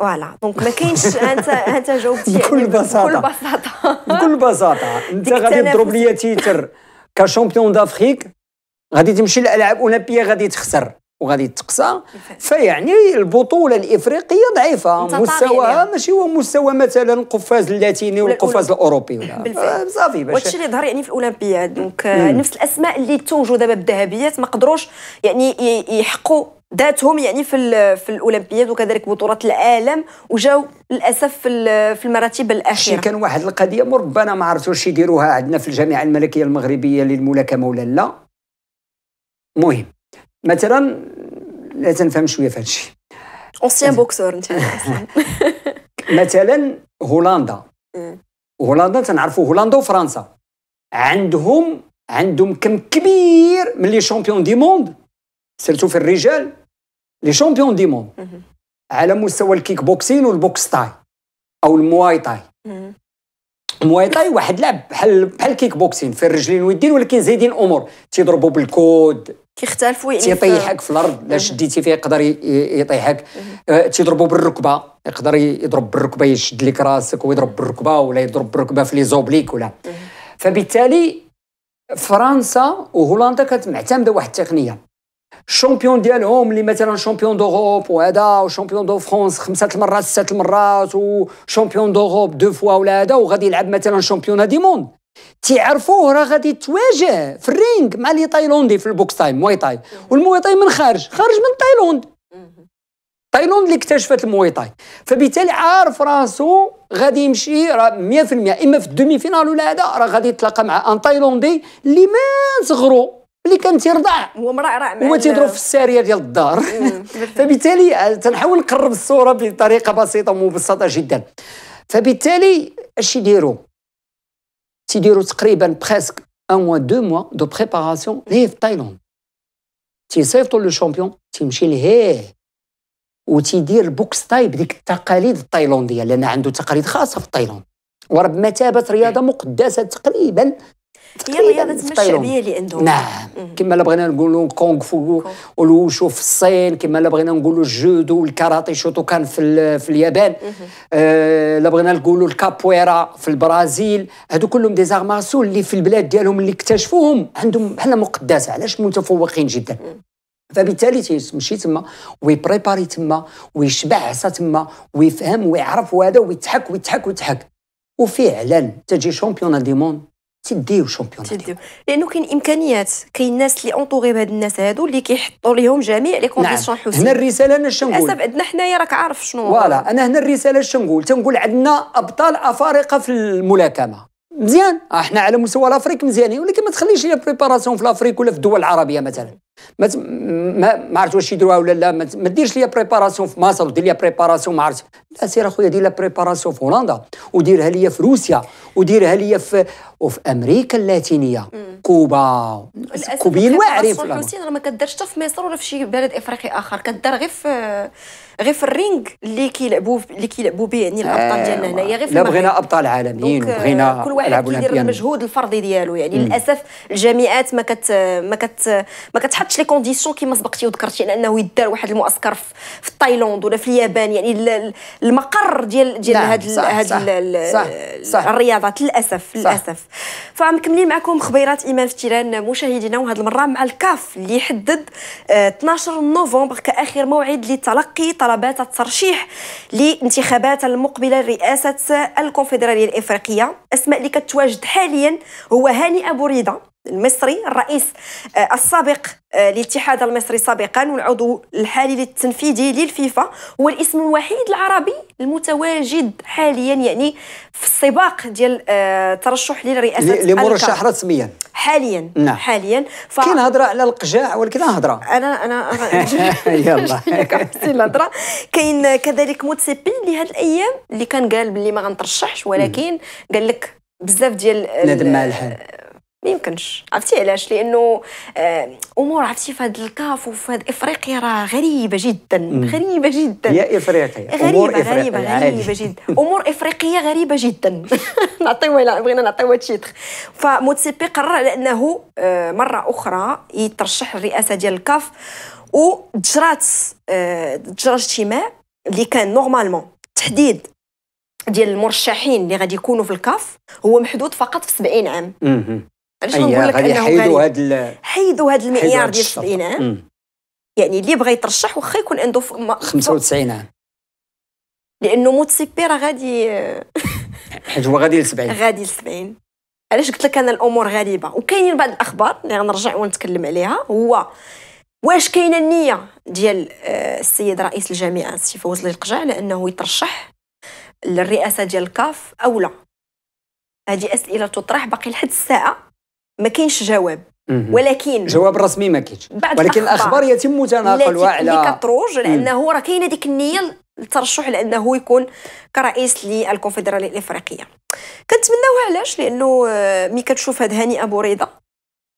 فوالا دونك ما كاينش انت انت جاوبتي بكل بساطه بكل بساطه بكل بساطه انت غادي تضرب لي تيتر كشامبيون دافريك غادي تمشي للالعاب اولمبيه غادي تخسر وغادي تقصى فيعني البطوله الافريقيه ضعيفه مستواها يعني. ماشي هو مستوى مثلا القفاز اللاتيني والقفاز الاوروبي ولا آه، صافي باش وهادشي اللي ظهر يعني في الاولمبياد دونك آه، نفس الاسماء اللي توجوا دابا بالذهبيات ما قدروش يعني يحقوا ذاتهم يعني في في الاولمبياد وكذلك بطولات العالم وجاو للاسف في في المراتب الاخيره شي كان واحد القضيه مربنا ما عرفتوش يديروها عندنا في الجامعه الملكيه المغربيه للملاكمه ولا لا مهم مثلا لا تنفهم شويه في هادشي اونسيان بوكسور انت مثلا هولندا هولندا تنعرفوا هولندا وفرنسا عندهم عندهم كم كبير من لي شامبيون دي موند سيرتو في الرجال لي شامبيون دي موند على مستوى الكيك بوكسين والبوكس تاي او المواي تاي المواي تاي واحد لعب بحال بحال الكيك بوكسين في الرجلين ويدين ولكن زايدين امور تيضربوا بالكود كيختلفوا يعني تيطيحك في الارض لا شديتي فيه يقدر يطيحك أه، تيضربوا بالركبه يقدر يضرب بالركبه يشد لك راسك ويضرب بالركبه ولا يضرب بالركبه في لي زوبليك ولا فبالتالي فرنسا وهولندا كانت معتمده واحد التقنيه الشامبيون ديالهم اللي مثلا شامبيون دوغوب وهذا وشامبيون دو فرانس خمسه المرات سته المرات وشامبيون دوغوب دو فوا ولا هذا وغادي يلعب مثلا شامبيون دي موند تيعرفوه راه غادي تواجه في الرينج مع لي تايلوندي في البوكس تايم موي تاي والموي تاي من خارج خارج من تايلوند تايلاند اللي اكتشفت المويطاي فبالتالي عارف راسو غادي يمشي راه 100% اما في الدومي فينال ولا هذا راه غادي يتلاقى مع ان تايلوندي اللي ما صغرو اللي كان تيرضع هو مرعرع هو تيضرب في الساريه ديال الدار فبالتالي آه، تنحاول نقرب الصوره بطريقه بسيطه ومبسطه جدا فبالتالي اش يديروا تيديروا تقريبا بريسك ان موا دو موا دو بريباراسيون ليه في تايلاند تيصيفطوا لو شامبيون تيمشي ليه وتيدير بوكس تايب ديك التقاليد التايلانديه لان عنده تقاليد خاصه في تايلاند ورب مثابه رياضه مقدسه تقريبا هي الرياضه الشعبيه اللي عندهم نعم كما لا بغينا نقولوا كونغ فو والوشو في الصين كما لا بغينا نقولوا الجودو والكاراتي كان في في اليابان آه لا بغينا نقولوا الكابويرا في البرازيل هادو كلهم دي زارماسو اللي في البلاد ديالهم اللي اكتشفوهم عندهم بحال مقدسه علاش متفوقين جدا فبالتالي تيمشي تما ويبريباري تما ويشبع عصا تما ويفهم ويعرف وهذا ويضحك ويضحك ويضحك وفعلا تجي شامبيون دي موند تديو الشامبيون تديو لانه كاين امكانيات كاين الناس اللي اونطوري بهاد الناس هادو اللي كيحطوا ليهم جميع لي نعم. كونديسيون نعم. حسنين هنا الرساله انا شنو نقول عندنا حنايا راك عارف شنو فوالا انا هنا الرساله شنو نقول تنقول عندنا ابطال افارقه في الملاكمه مزيان احنا آه، على مستوى الافريق مزيانين ولكن ما تخليش لي بريباراسيون في الافريق ولا في الدول العربيه مثلا ما ما ما عرفت واش يديروها ولا لا ما ديرش ليا بريباراسيون في مصر ودير ليا بريباراسيون ما عرفت لا سير اخويا دير لا بريباراسيون في هولندا وديرها ليا في روسيا وديرها ليا في وفي امريكا اللاتينيه كوبا كوبين واعرين في الروتين راه ما كدارش حتى في مصر ولا في شي بلد افريقي اخر كدار غير في غير في الرينغ اللي كيلعبوا اللي كيلعبوا به يعني الابطال ديالنا هنايا غير في لا بغينا ابطال عالميين بغينا كل واحد كيدير المجهود الفردي ديالو يعني للاسف الجامعات ما كت ما كت ما كتحطش عرفتش لي كونديسيون كيما سبقتي وذكرتي على انه يدار واحد المعسكر في تايلاند ولا في اليابان يعني المقر ديال ديال نعم، هاد هاد الرياضات للاسف للاسف فمكملين معكم خبيرات ايمان في تيران مشاهدينا وهاد المره مع الكاف اللي حدد 12 آه، نوفمبر كاخر موعد لتلقي طلبات الترشيح لانتخابات المقبله لرئاسه الكونفدراليه الافريقيه الاسماء اللي كتواجد حاليا هو هاني ابو ريده المصري الرئيس آه، السابق للاتحاد آه، المصري سابقا والعضو الحالي التنفيذي للفيفا هو الاسم الوحيد العربي المتواجد حاليا يعني في السباق ديال الترشح آه، للرئاسه لمرشح رسميا حاليا نعم. حاليا ف... كاين هضره على القجاع ولكن هضره انا انا يلا الهضره كاين كذلك موتسيبي لهاد الايام اللي كان قال بلي ما غنترشحش ولكن قال لك بزاف ديال ندم مع الحال ما يمكنش عرفتي علاش لانه آه، امور عرفتي في هذا الكاف وفي هذا افريقيا راه غريبه جدا غريبه جدا يا افريقيا غريبة امور غريبة غريبه جدا امور افريقيه غريبه جدا نعطيو بغينا نعطيو التيتر فموتسيبي قرر على انه آه، مره اخرى يترشح للرئاسه ديال الكاف وتجرات تجرى آه، اجتماع اللي كان نورمالمون تحديد ديال المرشحين اللي غادي يكونوا في الكاف هو محدود فقط في 70 عام علاش أيوة، نقول لك انه حيدوا هذا حيدوا هذا المعيار ديال 70 عام يعني اللي بغى يترشح واخا يكون عنده 95 عام لانه موتسيبي راه غادي حيت هو غادي ل 70 غادي ل 70 علاش قلت لك انا الامور غريبه وكاينين بعض الاخبار اللي غنرجع ونتكلم عليها هو واش كاينه النيه ديال آه، السيد رئيس الجامعه السي فوز القجع لانه يترشح للرئاسه ديال الكاف او لا هذه اسئله تطرح باقي لحد الساعه ما كاينش جواب ولكن جواب رسمي ما كاينش ولكن الاخبار يتم تناقلها على اللي كتروج لانه راه كاينه ديك النيه الترشح لانه يكون كرئيس للكونفدراليه الافريقيه كنتمناو علاش لانه آه، مي كتشوف هاد هاني ابو رضا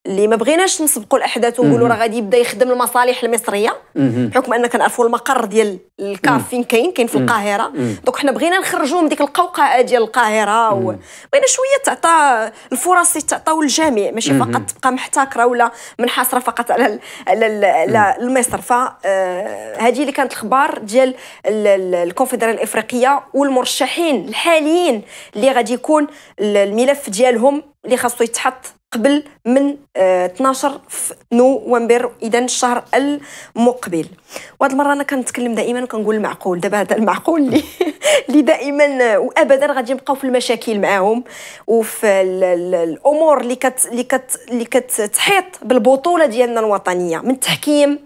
اللي ما بغيناش نسبقوا الاحداث ونقولوا راه غادي يبدا يخدم المصالح المصريه بحكم ان كنعرفوا المقر ديال الكاف فين كاين كاين في القاهره دونك حنا بغينا نخرجوا من ديك القوقعه ديال القاهره بغينا شويه تعطى الفرص تعطاو للجميع ماشي فقط تبقى محتكره ولا منحصره فقط على ال على مصر على المصر فهذه آه، اللي كانت الاخبار ديال الكونفدراليه الافريقيه والمرشحين الحاليين اللي غادي يكون الملف ديالهم اللي خاصو يتحط قبل من 12 آه، نوفمبر اذا الشهر المقبل وهاد المره انا كنتكلم دائما وكنقول المعقول دابا هذا المعقول اللي اللي دائما آه، وابدا غادي نبقاو في المشاكل معاهم وفي الامور اللي كت اللي كت اللي كتحيط بالبطوله ديالنا الوطنيه من تحكيم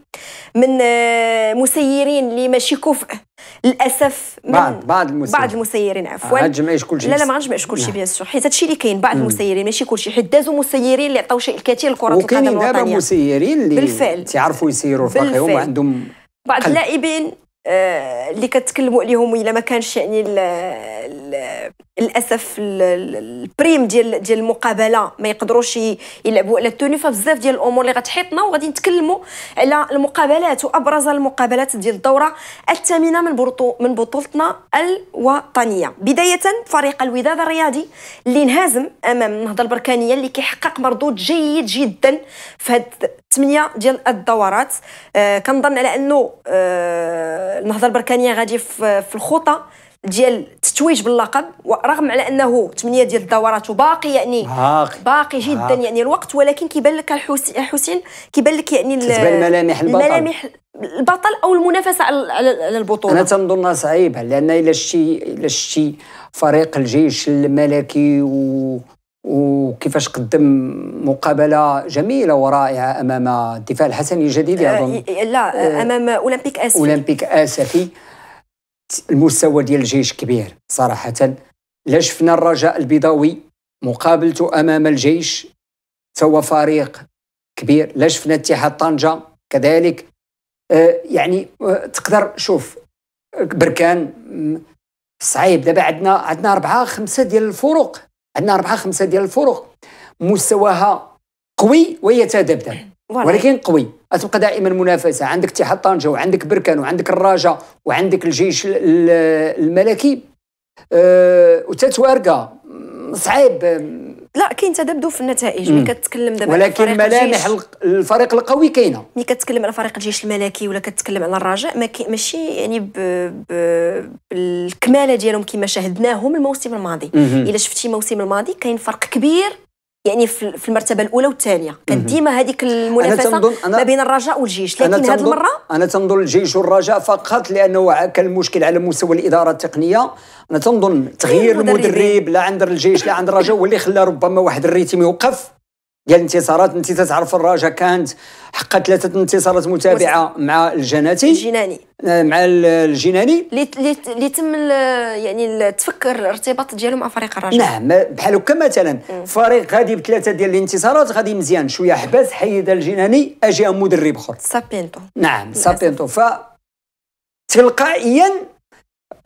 من آه، مسيرين اللي ماشي كفء للاسف بعض بعض المسيرين بعض المسيرين عفوا آه ما تجمعيش كلشي لا لا ما غنجمعش كلشي نعم. بيان سور حيت هادشي اللي كاين بعض المسيرين ماشي كلشي حيت دازوا مسيرين اللي عطاو شيء الكثير لكره القدم الوطنيه وكاينين دابا مسيرين اللي بالفعل تيعرفوا يسيروا الفريق هما عندهم بعض اللاعبين آه، اللي كتكلموا عليهم الا ما كانش يعني الـ الـ للاسف البريم ديال ديال المقابله ما يقدروش يلعبوا على التوني فبزاف ديال الامور اللي غتحيطنا وغادي نتكلموا على المقابلات وابرز المقابلات ديال الدوره الثامنه من برطو من بطولتنا الوطنيه بدايه فريق الوداد الرياضي اللي انهزم امام النهضه البركانيه اللي كيحقق مردود جيد جدا في هذا ثمانيه ديال الدورات آه، كنظن على انه آه، النهضه البركانيه غادي في الخطى ديال التتويج باللقب ورغم على انه ثمانيه ديال الدورات وباقي يعني باقي باقي جدا باقي. يعني الوقت ولكن كيبان لك حسين كيبان لك يعني الملامح ملامح البطل ملامح البطل او المنافسه على البطوله انا تنظنها صعيبه لان الا شتي الا شتي فريق الجيش الملكي و وكيفاش قدم مقابله جميله ورائعه امام الدفاع الحسني الجديد اظن آه، لا آه، امام اولمبيك اسفي اولمبيك اسفي المستوى ديال الجيش كبير صراحه لا شفنا الرجاء البيضاوي مقابلته امام الجيش سوى فريق كبير لا شفنا اتحاد طنجه كذلك آه، يعني تقدر شوف بركان صعيب دابا عندنا عندنا اربعه خمسه ديال الفروق عندنا أربعة خمسة ديال الفروق مستواها قوي ويتذبذب ولكن قوي تبقى دائما منافسه عندك اتحاد طنجه وعندك بركان وعندك الراجا وعندك الجيش الملكي أه وتتوارقه صعيب لا كاين تذبذب في النتائج ملي كتكلم دابا ولكن ملامح الفريق القوي كاينه ملي كتكلم على فريق الجيش الملكي ولا كتكلم على الرجاء ما ماشي يعني ب... ب... بالكماله ديالهم كما شاهدناهم الموسم الماضي الا شفتي الموسم الماضي كاين فرق كبير يعني في المرتبه الاولى والثانيه كانت ديما هذيك المنافسه أنا أنا ما بين الرجاء والجيش لكن هذه المره انا تنظن الجيش والرجاء فقط لانه كان المشكل على مستوى الاداره التقنيه انا تنظن تغيير المدرب لا عند الجيش لا عند الرجاء هو اللي خلى ربما واحد الريتم يوقف ديال الانتصارات انت تتعرف الرجاء كانت حقا ثلاثه انتصارات متابعه مع الجناتي الجناني آه، مع الجناني اللي تم يعني تفكر الارتباط ديالو مع فريق الرجاء نعم بحال هكا مثلا فريق غادي بثلاثه ديال الانتصارات غادي مزيان شويه حباس حيد الجناني اجي مدرب اخر سابينتو نعم سابينتو ف تلقائيا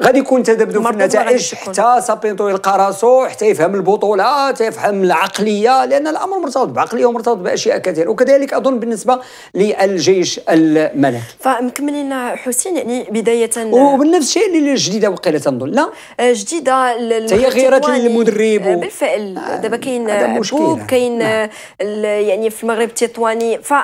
غادي يكون تذبذب في النتائج حتى سابينتو يلقى راسو حتى يفهم البطوله حتى يفهم العقليه لان الامر مرتبط بعقليه ومرتبط باشياء كثيره وكذلك اظن بالنسبه للجيش الملكي فمكملين حسين يعني بدايه وبنفس الشيء اللي الجديده وقيله تنظن لا آه، جديده تغييرات للمدرب و... بالفعل دابا آه، كاين بوب آه، كاين نعم. يعني في المغرب التطواني ف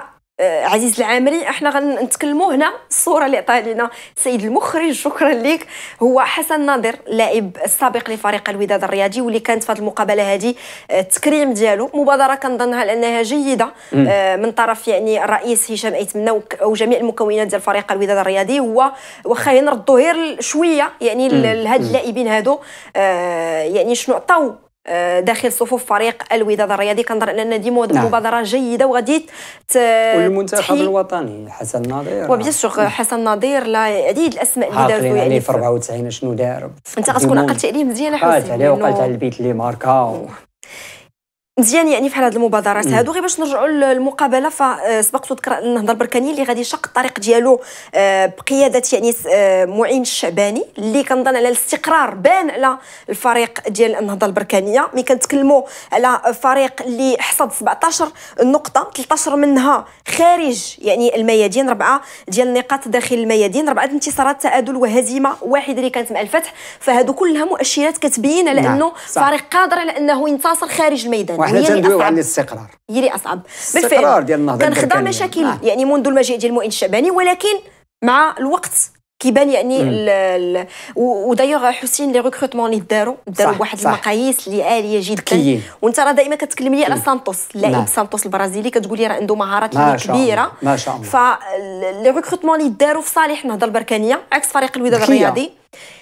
آه، عزيز العامري احنا غنتكلموا هنا الصوره اللي عطاها لنا السيد المخرج شكرا لك هو حسن ناظر اللاعب السابق لفريق الوداد الرياضي واللي كانت في هذه المقابله هذه آه، التكريم ديالو مبادره كنظنها لانها جيده آه، من طرف يعني الرئيس هشام ايتمنا وجميع المكونات ديال فريق الوداد الرياضي هو واخا ينردوا غير شويه يعني لهاد اللاعبين هادو يعني شنو عطاو آه، داخل صفوف فريق الوداد الرياضي كنظن اننا ديما نعم. مبادره جيده وغادي ت... والمنتخب تحي... الوطني حسن نظير وبيان سور نعم. حسن نظير لا عديد الاسماء اللي دازوا يعني في 94 شنو دار انت غتكون عقلت عليه مزيان حسن قالت عليه وقالت على البيت اللي ماركا و... مزيان يعني في هذه المبادرات هادو غير باش نرجعوا للمقابله فسبق آه، تذكر النهضه البركانيه اللي غادي يشق الطريق ديالو آه، بقياده يعني آه، معين الشعباني اللي كنظن على الاستقرار بان على الفريق ديال النهضه البركانيه مي كنتكلموا على فريق اللي حصد 17 نقطه 13 منها خارج يعني الميادين ربعه ديال النقاط داخل الميادين ربعه انتصارات تعادل وهزيمه واحده اللي كانت مع الفتح فهادو كلها مؤشرات كتبين على نعم، انه فريق قادر على انه ينتصر خارج الميدان احنا يعني تندويو على الاستقرار يلي اصعب الاستقرار ديال النهضه كنخضع مشاكل آه. يعني منذ المجيء ديال المؤيد الشعباني ولكن مع الوقت كيبان يعني ودايوغ حسين لي ريكروتمون اللي داروا داروا بواحد المقاييس اللي عاليه جدا وانت راه دائما كتكلم لي على سانتوس اللاعب نعم. سانتوس البرازيلي كتقول لي راه عنده مهارات ما كبيره ما شاء الله فلي ريكروتمون اللي داروا في صالح النهضه البركانيه عكس فريق الوداد الرياضي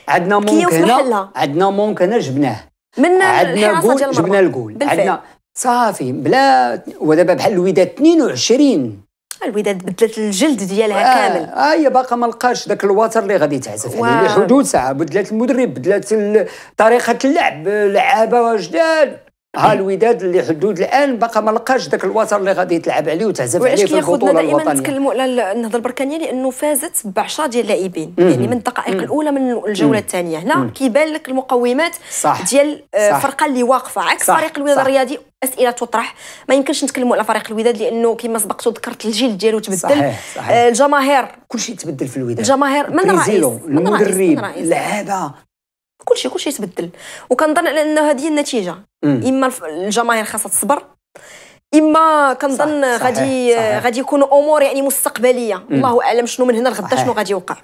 عندنا مونك هنا عندنا مونك هنا جبناه من عندنا جبنا الجول عندنا صافي بلا ودابا بحال الوداد 22 الوداد بدلت الجلد ديالها آه كامل اه هي باقا ما لقاش ذاك الوتر اللي غادي تعزف عليه يعني اللي ساعه بدلت المدرب بدلت طريقه اللعب لعابه جداد ها إيه. الوداد اللي حدود الان باقا ما لقاش ذاك الوتر اللي غادي تلعب عليه وتعزف عليه في البطوله الوطنيه دائما نتكلموا على النهضه البركانيه لانه فازت بعشره ديال اللاعبين يعني من الدقائق الاولى من الجوله الثانيه هنا كيبان لك المقومات صح ديال الفرقه آه، اللي واقفه عكس فريق الوداد الرياضي اسئله تطرح ما يمكنش نتكلموا على فريق الوداد لانه كما سبقت ذكرت الجيل ديالو تبدل صحيح صحيح. آه الجماهير تبدل في الوداد الجماهير من المدرب اللعابه كل شيء كلشي كلشي تبدل وكنظن على انه هذه النتيجه اما الجماهير خاصها تصبر اما كنظن غادي غادي يكونوا امور يعني مستقبليه مم. الله اعلم شنو من هنا لغدا شنو غادي يوقع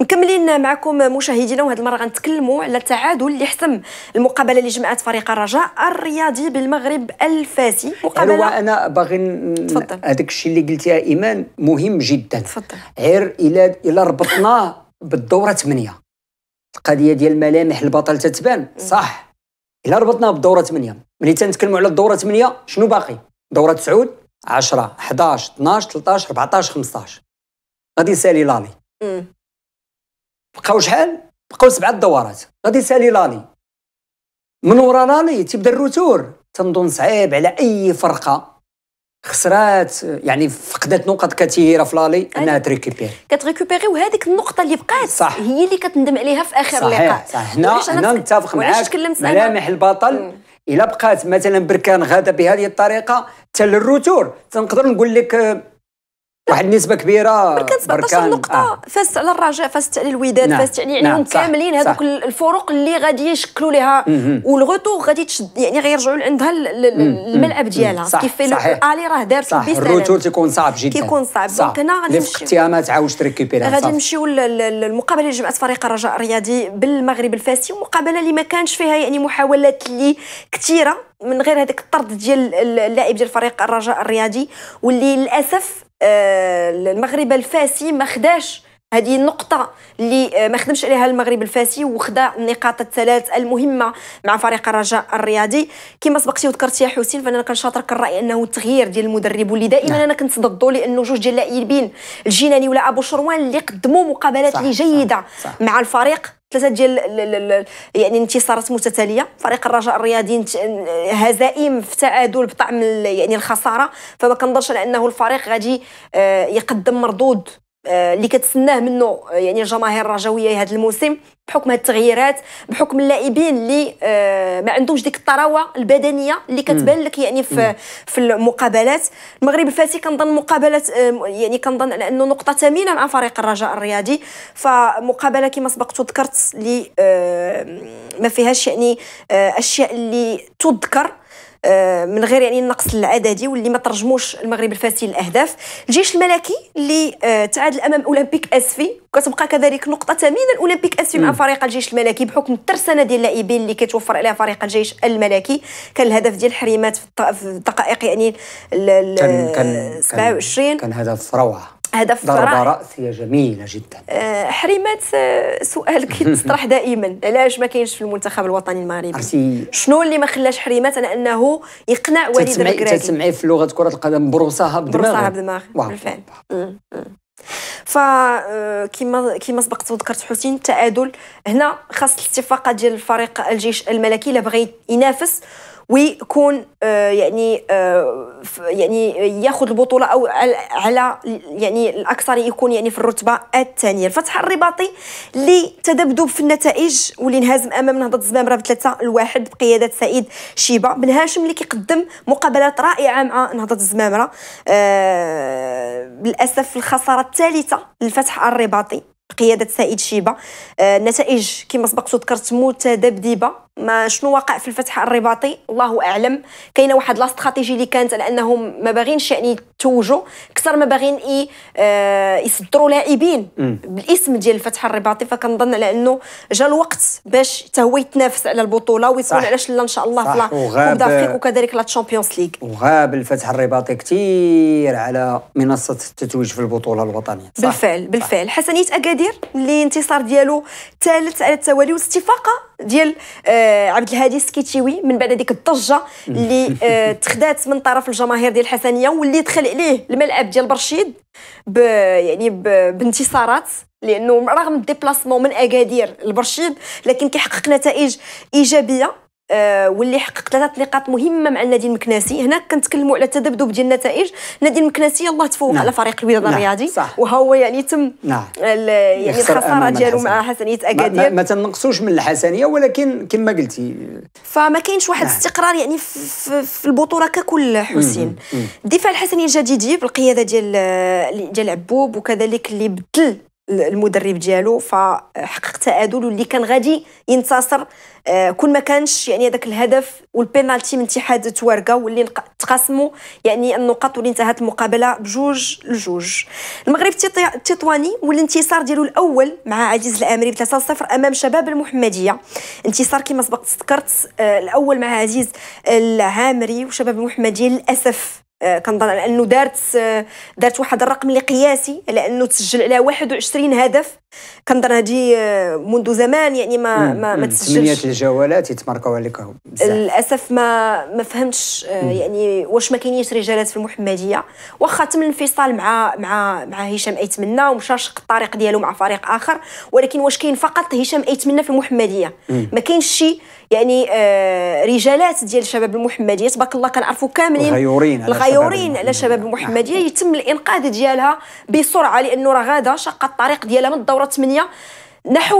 مكملين معكم مشاهدينا وهذه المره غنتكلموا على التعادل اللي حسم المقابله اللي جمعت فريق الرجاء الرياضي بالمغرب الفاسي مقابله يعني انا باغي هذاك الشيء اللي قلتيها ايمان مهم جدا تفضل غير الى الى ربطناه بالدوره 8 القضيه ديال ملامح البطل تتبان صح الا ربطناها بالدوره 8 ملي تنتكلموا على الدوره 8 شنو باقي دوره 9 10 11 12 13 14 15 غادي يسالي لالي بقاو شحال بقاو سبعه دورات غادي يسالي لالي من ورا لالي تيبدا الروتور تنظن صعيب على اي فرقه خسرات يعني فقدت نقط كثيره في لالي أيوة. انها تريكوبيري كتريكوبيري وهذيك النقطه اللي بقات صح. هي اللي كتندم عليها في اخر صحيح. لقاء صح هنا هنا نتفق معاك ملامح البطل الا بقات مثلا بركان غاده بهذه الطريقه حتى للروتور تنقدر نقول لك واحد النسبه كبيره بركان 17 نقطه آه. فازت على الرجاء فازت على الوداد نعم. فازت يعني عليهم نعم. كاملين هذوك الفروق اللي غادي يشكلوا لها والغوتور غادي تشد يعني غيرجعوا لعندها الملعب ديالها كيف الي راه دار في البيس الروتور تيكون صعب جدا كيكون صعب دونك هنا غادي نمشيو ما تعاودش تريكوبيرها غادي نمشيو للمقابله اللي جمعت فريق الرجاء الرياضي بالمغرب الفاسي ومقابله اللي ما كانش فيها يعني محاولات اللي كثيره من غير هذاك الطرد ديال اللاعب ديال فريق الرجاء الرياضي واللي للاسف آه، المغرب الفاسي ما خداش هذه النقطة اللي آه، ما خدمش عليها المغرب الفاسي وخدا النقاط الثلاث المهمة مع فريق الرجاء الرياضي كما سبقتي وذكرتي يا حسين فانا كنشاطرك الراي انه التغيير ديال المدرب واللي دائما نعم. انا كنت ضده لانه جوج ديال اللاعبين الجيناني ولا ابو شروان اللي قدموا مقابلات اللي جيدة صح صح مع الفريق ثلاثه ديال يعني انتصارات متتاليه فريق الرجاء الرياضي هزائم في تعادل بطعم يعني الخساره فما كنظنش على انه الفريق غادي آه، يقدم مردود آه، اللي كتسناه منه آه، يعني الجماهير الرجويه هذا الموسم بحكم التغييرات بحكم اللاعبين اللي آه، ما عندهمش ديك الطراوه البدنيه اللي كتبان لك يعني في في المقابلات المغرب الفاتي كنظن مقابله يعني كنظن على انه نقطه ثمينه مع فريق الرجاء الرياضي فمقابله كما سبق ذكرت اللي ما فيهاش يعني اشياء اللي تذكر آه، من غير يعني النقص العددي واللي ما ترجموش المغرب الفاسي للاهداف الجيش الملكي اللي آه، تعادل امام اولمبيك اسفي وكتبقى كذلك نقطه ثمينه الاولمبيك اسفي مع فريق الجيش الملكي بحكم الترسانه ديال اللاعبين اللي كيتوفر عليها فريق الجيش الملكي كان الهدف ديال الحريمات في الدقائق يعني ال 27 كان, كان هدف روعه هدف ضربه رأسية جميلة جدا آه، حريمات آه، سؤال كيتطرح دائما علاش ما كاينش في المنتخب الوطني المغربي شنو اللي ما خلاش حريمات على انه يقنع وليد الركراكي تسمعي في لغة كرة القدم بروساها بدماغ بروساها بدماغ بالفعل ف آه، كما كما سبقت وذكرت حسين التعادل هنا خاص الاتفاقه ديال الفريق الجيش الملكي الا بغى ينافس ويكون آه، يعني آه، يعني ياخذ البطوله او على يعني الاكثر يكون يعني في الرتبه الثانيه الفتح الرباطي اللي تذبذب في النتائج واللي انهزم امام نهضه الزمامره بثلاثة الواحد بقياده سعيد شيبه بن هاشم اللي كيقدم مقابلات رائعه مع نهضه الزمامره آه، للاسف الخساره الثالثه للفتح الرباطي بقياده سعيد شيبه آه النتائج كما سبق ذكرت متذبذبه ما شنو واقع في الفتح الرباطي الله اعلم كاينه واحد لا استراتيجي اللي كانت على انهم ما باغينش يعني يتوجوا اكثر ما باغين اي آه يصدروا لاعبين بالاسم ديال الفتح الرباطي فكنظن على انه جا الوقت باش حتى هو يتنافس على البطوله ويصون علاش لا ان شاء الله في كوب دافريك وكذلك لا تشامبيونز ليغ وغاب الفتح الرباطي كثير على منصه التتويج في البطوله الوطنيه صح؟ بالفعل بالفعل صح. حسنيه اكادير اللي انتصار ديالو ثالث على التوالي واستفاقه ديال آه عبد الهادي السكيتيوي من بعد هذيك الضجه اللي آه تخدات من طرف الجماهير ديال الحسنيه واللي دخل عليه الملعب ديال برشيد ب يعني ب بانتصارات لانه رغم الديبلاسمون من اكادير لبرشيد لكن كيحقق نتائج ايجابيه آه، واللي حقق ثلاثه نقاط مهمه مع النادي المكناسي هنا كنتكلموا على التذبذب ديال النتائج النادي المكناسي الله تفوق نعم. على فريق الوداد نعم. الرياضي وها وهو يعني تم نعم. يعني الخساره ديالو مع حسنيه اكادير ما, ما, ما تنقصوش من الحسنيه ولكن كما قلتي فما كاينش واحد نعم. يعني في, في البطوله ككل حسين الدفاع الحسني الجديدي بالقياده ديال ديال عبوب وكذلك اللي بدل المدرب ديالو فحقق تعادل واللي كان غادي ينتصر آه، كل ما كانش يعني هذاك الهدف والبينالتي من اتحاد تواركا واللي تقاسموا يعني النقاط واللي انتهت المقابله بجوج لجوج المغرب التطواني والانتصار ديالو الاول مع عزيز الامري ب 3-0 امام شباب المحمديه انتصار كما سبق ذكرت آه، الاول مع عزيز العامري وشباب المحمديه للاسف آه، كنظن على انه دارت آه، دارت واحد الرقم اللي قياسي لانه تسجل على 21 هدف كنظن هذه آه، منذ زمان يعني ما مم. ما, ما تسجلش ثمانيه الجوالات يتماركوا عليك للاسف ما ما فهمتش يعني واش ما كاينينش رجالات في المحمديه واخا تم الانفصال مع مع مع هشام ايتمنى ومشى شق الطريق ديالو مع فريق اخر ولكن واش كاين فقط هشام ايتمنى في المحمديه مم. ما كاينش شي يعني آه، رجالات ديال الشباب المحمديه تبارك الله كنعرفوا كاملين الغيورين الغيورين على الشباب المحمديه نعم. يتم الانقاذ ديالها بسرعه لانه راه غاده شقه الطريق ديالها من الدوره 8 نحو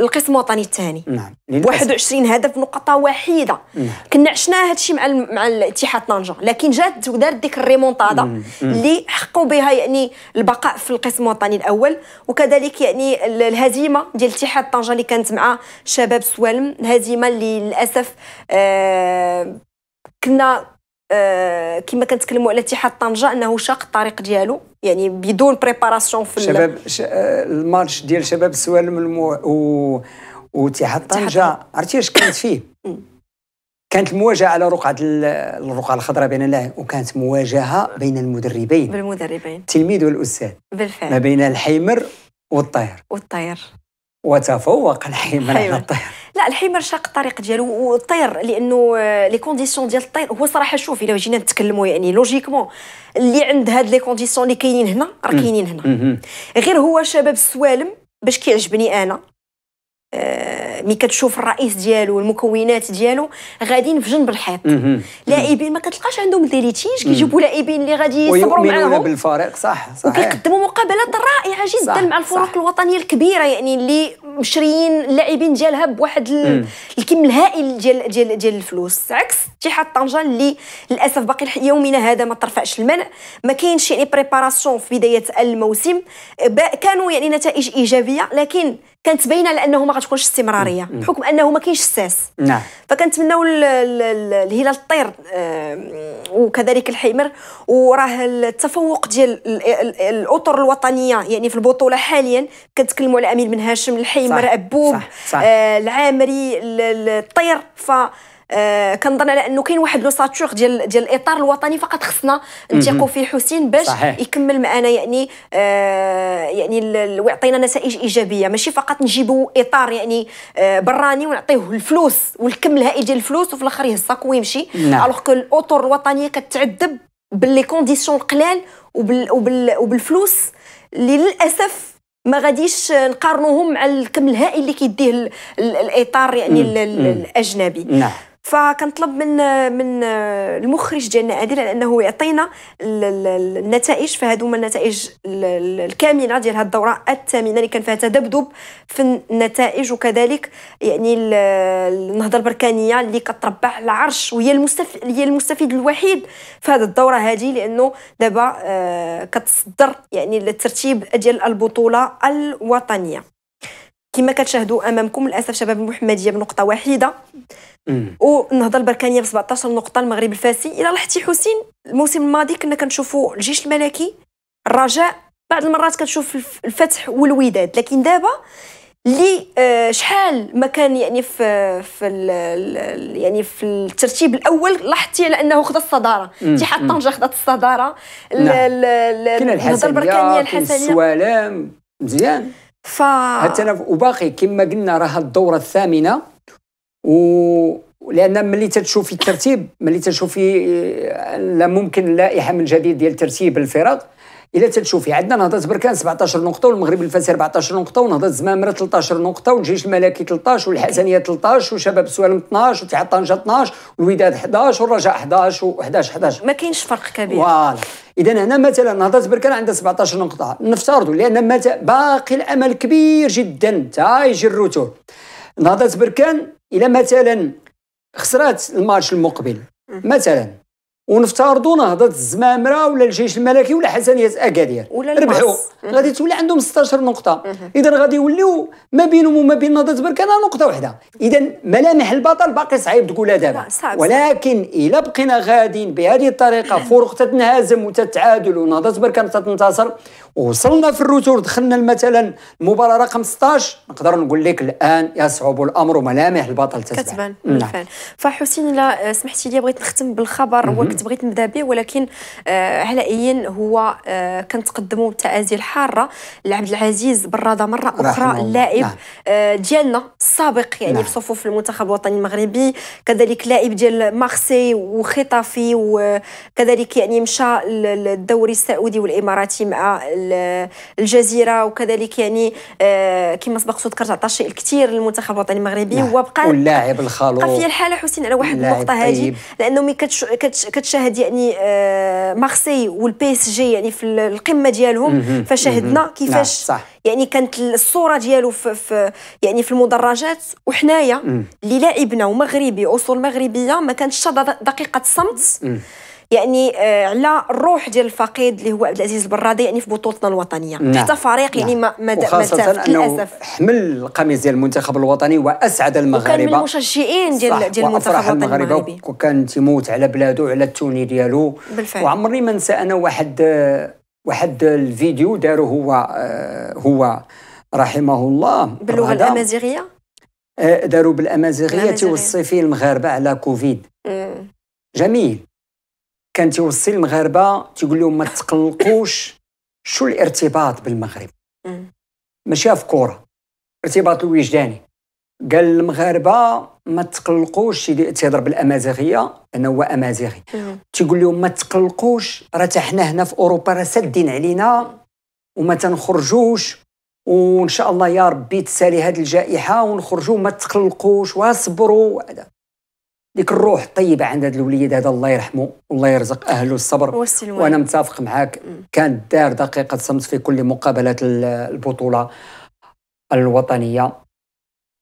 القسم الوطني الثاني نعم 21 هدف نقطة وحيدة نعم. كنا عشنا هذا الشيء مع مع الاتحاد طنجة لكن جات ودارت ديك الريمونتادا اللي حقوا بها يعني البقاء في القسم الوطني الأول وكذلك يعني الهزيمة ديال اتحاد طنجة اللي كانت مع شباب سوالم الهزيمة اللي للأسف آه كنا آه، كما كنتكلموا على اتحاد طنجه انه شاق الطريق ديالو يعني بدون بريباراسيون في شباب آه، الماتش ديال شباب السوالم المو... و... واتحاد طنجه عرفتي اش كانت فيه كانت المواجهه على رقعه الرقعه الخضراء بين الله وكانت مواجهه بين المدربين بالمدربين التلميذ والاستاذ بالفعل ما بين الحمر والطير والطير وتفوق الحمر على الطير لا الحمار شاق الطريق ديالو والطير لانه لي آه، كونديسيون ديال الطير هو صراحه شوف الا جينا نتكلموا يعني لوجيكمون اللي عند هاد لي كونديسيون اللي كاينين هنا راه كاينين هنا غير هو شباب السوالم باش كيعجبني انا آه، مي كتشوف الرئيس ديالو المكونات ديالو غاديين في جنب الحيط لاعبين ما كتلقاش عندهم دي ليتيج كيجيبوا لاعبين اللي غادي يصبروا معاهم بالفريق صح صح وكيقدموا مقابلات رائعه جدا صح مع الفرق الوطنيه الكبيره يعني اللي مشريين اللاعبين ديالها بواحد الكم الهائل ديال ديال ديال الفلوس عكس اتحاد طنجه اللي للاسف باقي يومنا هذا ما ترفعش المنع ما كاينش يعني بريباراسيون في بدايه الموسم أه، كانوا يعني نتائج ايجابيه لكن كانت باينه على انه ما غتكونش استمراريه بحكم انه ما كاينش الساس نعم فكنتمناو الهلال الطير وكذلك الحمر وراه التفوق ديال الاطر الوطنيه يعني في البطوله حاليا كنتكلموا على امين بن هاشم الحمر ابوب صح صح. آه، العامري الطير ف آه، كنظن على انه كاين واحد لو ساتور ديال ديال الاطار الوطني فقط خصنا نثقوا فيه حسين باش صحيح. يكمل معنا يعني آه يعني ويعطينا نتائج ايجابيه ماشي فقط نجيبوا اطار يعني آه براني ونعطيه الفلوس والكم الهائل ديال الفلوس وفي الاخر يهزك ويمشي نعم. الوغ كو الاطر الوطنيه كتعذب باللي كونديسيون القلال وبال وبال وبالفلوس اللي للاسف ما غاديش نقارنوهم مع الكم الهائل اللي كيديه الاطار يعني مم. الاجنبي نعم فكنطلب من من المخرج ديالنا عادل على انه يعطينا النتائج فهادو هما النتائج الكامله ديال هاد الدوره الثامنه اللي كان فيها تذبذب في النتائج وكذلك يعني النهضه البركانيه اللي كتربح العرش وهي المستف... هي المستفيد الوحيد في هذه الدوره هذه لانه دابا آه، كتصدر يعني الترتيب ديال البطوله الوطنيه كما كتشاهدوا امامكم للاسف شباب المحمديه بنقطه واحده والنهضه البركانيه ب 17 نقطه المغرب الفاسي الى لاحظتي حسين الموسم الماضي كنا كنشوفوا الجيش الملكي الرجاء بعض المرات كتشوف الفتح والوداد لكن دابا اللي آه، شحال ما كان يعني في في يعني في الترتيب الاول لاحظتي على انه خد الصداره اتحاد طنجه خدات الصداره نعم. النهضه البركانيه الحسنيه السوالم مزيان ف وباقي كما قلنا راه الدوره الثامنه و لان ملي تشوفي الترتيب ملي تشوفي آه، لا ممكن اللائحه من جديد ديال ترتيب الفرق الا تتشوفي عندنا نهضه بركان 17 نقطه والمغرب الفاسي 14 نقطه ونهضه الزمامره 13 نقطه والجيش الملكي 13 والحسنيه 13 وشباب سوالم 12 وتحت طنجه 12 والوداد 11 والرجاء 11 و11 11 ما كاينش فرق كبير فوالا اذا هنا مثلا نهضه بركان عندها 17 نقطه نفترضوا لان باقي الامل كبير جدا تا يجي الروتور نهضه بركان الى مثلا خسرات الماتش المقبل مثلا ونفترضوا نهضه الزمامره ولا الجيش الملكي ولا حسنيه اكادير ربحوا غادي تولي عندهم 16 نقطه اذا غادي يوليو ما بينهم وما بين نهضه بركانه نقطه واحده اذا ملامح البطل باقي صعيب تقولها دابا ولكن الا بقينا غاديين بهذه الطريقه فرق تتنهزم وتتعادل ونهضه بركانه تتنتصر وصلنا في الروتور دخلنا مثلا المباراه رقم 16 نقدر نقول لك الان يصعب الامر وملامح البطل تتبان نعم. بالفعل فحسين لا آه، سمحتي لي بغيت نختم بالخبر هو كنت بغيت نبدا به ولكن آه على ايين هو آه كنتقدموا بالتعازي الحاره لعبد العزيز براده مره اخرى اللاعب نعم. آه ديالنا السابق يعني نعم. في صفوف المنتخب الوطني المغربي كذلك لاعب ديال مارسي وخطافي وكذلك يعني مشى للدوري السعودي والاماراتي مع الجزيره وكذلك يعني آه كما سبق ذكرت عطى شيء الكثير للمنتخب الوطني المغربي نعم. وبقى واللاعب الخالو بقى في الحاله حسين على واحد النقطه هذه لانه ملي كتش... كتش... كتشاهد يعني آه، مارسي والبي اس جي يعني في القمه ديالهم فشاهدنا نعم، كيفاش يعني كانت الصوره ديالو في, يعني في المدرجات وحنايا اللي لاعبنا ومغربي اصول مغربيه ما كانتش دقيقه الصمت يعني آه، على الروح ديال الفقيد اللي هو عبد العزيز البرادي يعني في بطولتنا الوطنيه نعم. حتى فريق يعني ما ما وخاصة للاسف حمل القميص ديال المنتخب الوطني واسعد المغاربه وكان من المشجعين ديال ديال المنتخب الوطني المغربي وكان تيموت على بلاده وعلى التوني ديالو بالفعل وعمرني ما نسى انا واحد واحد الفيديو دارو هو آه، هو رحمه الله باللغه الامازيغيه آه، داروا بالامازيغيه توصي فيه المغاربه على كوفيد مم. جميل كان تيوصي المغاربه تيقول لهم ما تقلقوش شو الارتباط بالمغرب ماشي في كورة ارتباط الوجداني قال المغاربه ما تقلقوش تيهضر بالامازيغيه انا هو امازيغي تيقول لهم ما تقلقوش راه حنا هنا في اوروبا راه سادين علينا وما تنخرجوش وان شاء الله يا ربي تسالي هذه الجائحه ونخرجوا ما تقلقوش واصبروا وهذا ديك الروح الطيبه عند هذا الوليد هذا الله يرحمه والله يرزق اهله الصبر وانا متفق معاك كان دار دقيقه صمت في كل مقابلات البطوله الوطنيه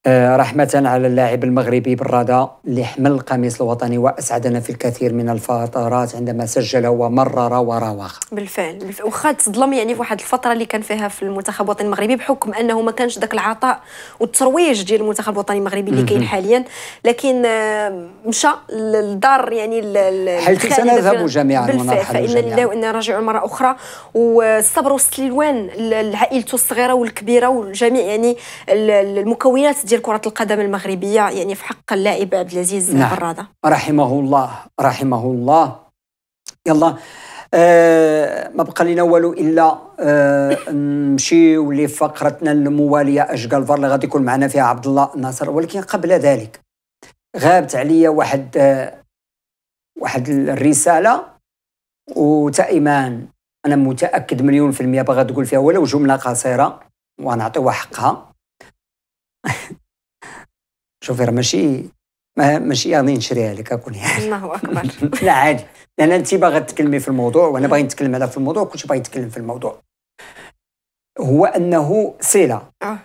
آه، رحمة على اللاعب المغربي بالرادة اللي حمل القميص الوطني وأسعدنا في الكثير من الفترات عندما سجل ومرر وراوغ بالفعل واخا تظلم يعني في واحد الفترة اللي كان فيها في المنتخب الوطني المغربي بحكم أنه ما كانش ذاك العطاء والترويج ديال المنتخب الوطني المغربي اللي كاين حاليا لكن آه، مشى للدار يعني حيث سنذهب جميعا بالفعل فإن لله مرة أخرى والصبر والسلوان لعائلته الصغيرة والكبيرة والجميع يعني المكونات ديال كره القدم المغربيه يعني في حق اللاعب عبد العزيز نعم. براده رحمه الله رحمه الله يلا آه ما بقى لنا والو الا آه نمشيو لفقرتنا المواليه اشقال فار اللي غادي يكون معنا فيها عبد الله ناصر ولكن قبل ذلك غابت عليا واحد آه واحد الرساله وتا ايمان انا متاكد مليون في الميه باغا تقول فيها ولو جمله قصيره وغنعطيوها حقها شوفي راه ماشي ماشي غادي نشريها لك اكون يعني الله اكبر لا عادي لان انت باغا تتكلمي في الموضوع وانا باغي نتكلم على في الموضوع كلشي باغي يتكلم في الموضوع هو انه صله آه.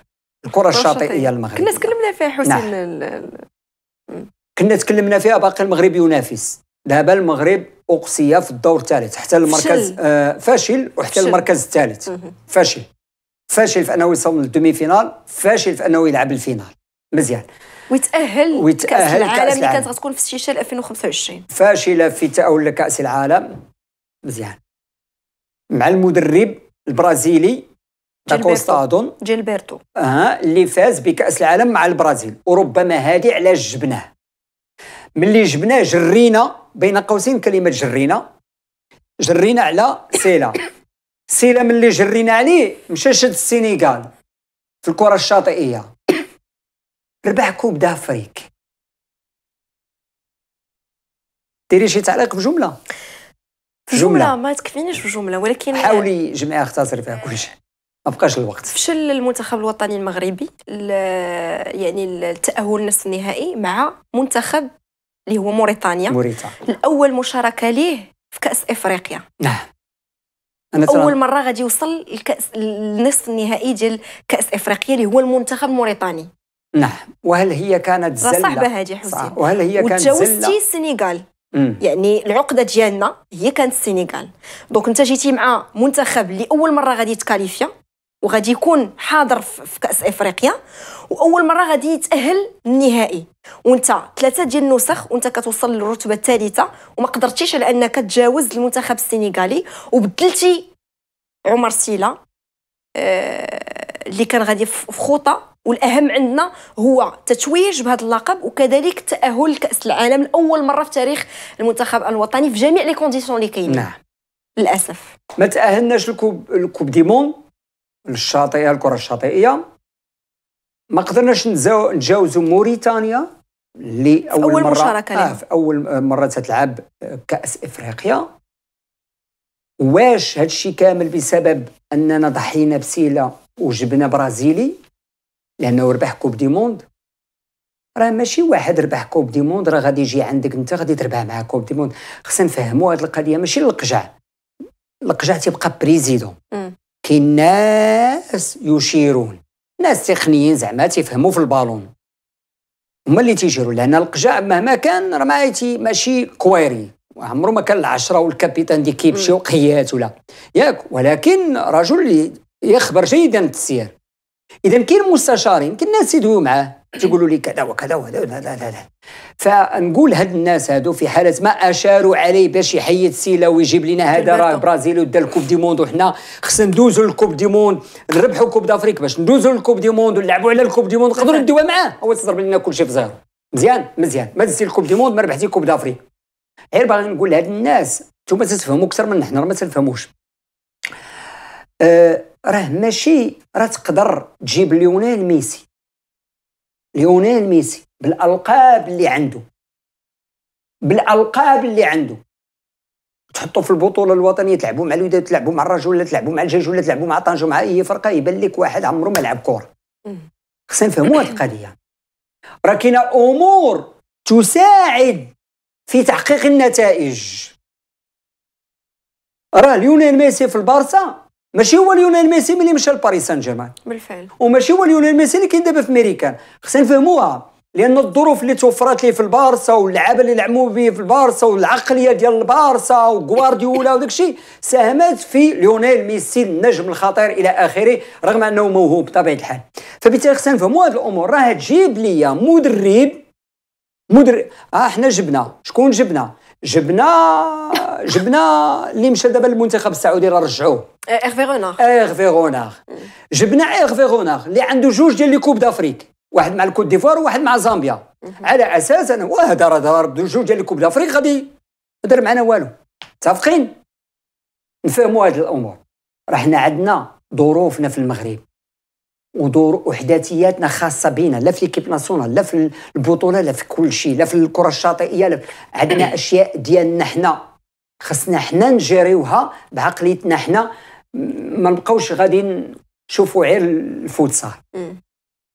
الكره الشاطئيه المغرب كنا تكلمنا فيها حسين نعم. كنا تكلمنا فيها باقي المغرب ينافس دابا المغرب اقصي في الدور الثالث حتى المركز آه فاشل وحتى المركز الثالث فاشل فاشل في انه يوصل للدومي فينال فاشل في انه يلعب الفينال مزيان ويتاهل ويتاهل كاس العالم اللي كانت غتكون في السيشل 2025 فاشله في تأهل لكاس العالم مزيان مع المدرب البرازيلي كوستادون جيلبرتو اه اللي فاز بكاس العالم مع البرازيل وربما هذه علاش جبناه ملي جبناه جرينا بين قوسين كلمه جرينا جرينا على سيلا سيلا ملي جرينا عليه مشى شد السينيغال في الكره الشاطئيه ربح كوب دافريك ديري شي تعليق في جمله في جمله, جملة. ما تكفينيش في جمله ولكن حاولي جمعي اختصري فيها كل شيء ما بقاش الوقت فشل المنتخب الوطني المغربي يعني التاهل نصف النهائي مع منتخب اللي هو موريتانيا موريتانيا الاول مشاركه ليه في كاس افريقيا نعم أنا اول ترى... مره غادي يوصل للكاس النصف النهائي ديال كاس افريقيا اللي هو المنتخب الموريتاني نعم وهل هي كانت زله صح هذه حسين وهل هي كانت زله وتجاوزتي السنغال يعني العقده ديالنا هي كانت السنغال دونك انت جيتي مع منتخب اللي اول مره غادي يتكاليفيا وغادي يكون حاضر في كاس افريقيا واول مره غادي يتاهل للنهائي وانت ثلاثه ديال النسخ وانت كتوصل للرتبه الثالثه وما قدرتيش على انك تجاوز المنتخب السنغالي وبدلتي عمر سيلا أه اللي كان غادي في خوطه والاهم عندنا هو تتويج بهذا اللقب وكذلك التاهل لكاس العالم لاول مره في تاريخ المنتخب الوطني في جميع لي كونديسيون اللي كاينين نعم للاسف ما تاهلناش لكوب الكوب مون الشاطئيه الكره الشاطئيه ما قدرناش نتجاوزوا موريتانيا اللي اول, أول مره مشاركة آه في اول مره تتلعب كاس افريقيا واش هادشي كامل بسبب اننا ضحينا بسيله وجبنا برازيلي لانه ربح كوب دي موند راه ماشي واحد ربح كوب دي موند راه غادي يجي عندك انت غادي تربح معاه كوب دي موند خصنا نفهموا هذه القضيه ماشي القجع القجع تيبقى بريزيدون كاين ناس يشيرون ناس تقنيين زعما تيفهموا في البالون هما اللي تيجيروا لان القجع مهما كان راه ما ماشي كويري عمرو ما كان العشره والكابيتان ديال كيمشي وقيات ولا ياك ولكن رجل اللي يخبر جيدا التسيير اذا كاين مستشارين كاين الناس يدويو معاه تيقولوا لي كذا وكذا وهذا لا لا لا لا. فنقول هاد الناس هادو في حاله ما اشاروا عليه باش يحيد سيلا ويجيب لنا هذا راه البرازيل ودا الكوب دي موند وحنا خصنا ندوزوا للكوب دي موند نربحوا كوب دافريك باش ندوزوا للكوب دي موند ونلعبوا على الكوب دي موند نقدروا نديوها معاه هو تضرب لنا كل شيء في زيرو مزيان مزيان ما دزتي الكوب دي موند ما ربحتي كوب دافريك غير باغي نقول لهاد الناس انتوما تتفهموا اكثر من حنا ما تنفهموش أه راه ماشي راه تقدر تجيب ليونيل ميسي ليونيل ميسي بالالقاب اللي عنده بالالقاب اللي عنده تحطوا في البطوله الوطنيه تلعبوا مع الوداد تلعبوا مع الرجل ولا تلعبوا مع الجيش ولا تلعبوا مع طنجه مع اي فرقه يبان لك واحد عمره ما لعب كره خصنا نفهموا هذه القضيه راه كاينه امور تساعد في تحقيق النتائج راه ليونيل ميسي في البارسا ماشي هو ليونيل ميسي ملي مشى لباريس سان جيرمان بالفعل وماشي هو ليونيل ميسي اللي كاين دابا في ميريكان خصنا نفهموها لان الظروف اللي توفرت ليه في البارسا واللعابه اللي لعبوا به في البارسا والعقليه ديال البارسا وغوارديولا وداك الشيء ساهمت في ليونيل ميسي النجم الخطير الى اخره رغم انه موهوب بطبيعه الحال فبالتالي خصنا نفهموا هذه الامور راه تجيب ليا مدرب مدرب اه حنا جبنا شكون جبنا جبنا جبنا اللي مشى دابا للمنتخب السعودي راه رجعوه ايرفي رونار ايرفي رونار جبنا ايرفي رونار اللي عنده جوج ديال لي كوب دافريك واحد مع الكوت ديفوار وواحد مع زامبيا على اساس انا واه دار ضرب جوج ديال لي كوب دافريك غادي ما معنا والو متفقين نفهموا هذه الامور راه حنا عندنا ظروفنا في المغرب ودور احداثياتنا خاصه بينا لا في ليكيب ناسيونال لا في البطوله لا في كل شيء لا في الكره الشاطئيه لا في... عندنا اشياء ديالنا حنا خصنا حنا نجريوها بعقليتنا حنا ما نبقاوش غادي نشوفوا غير الفوتسال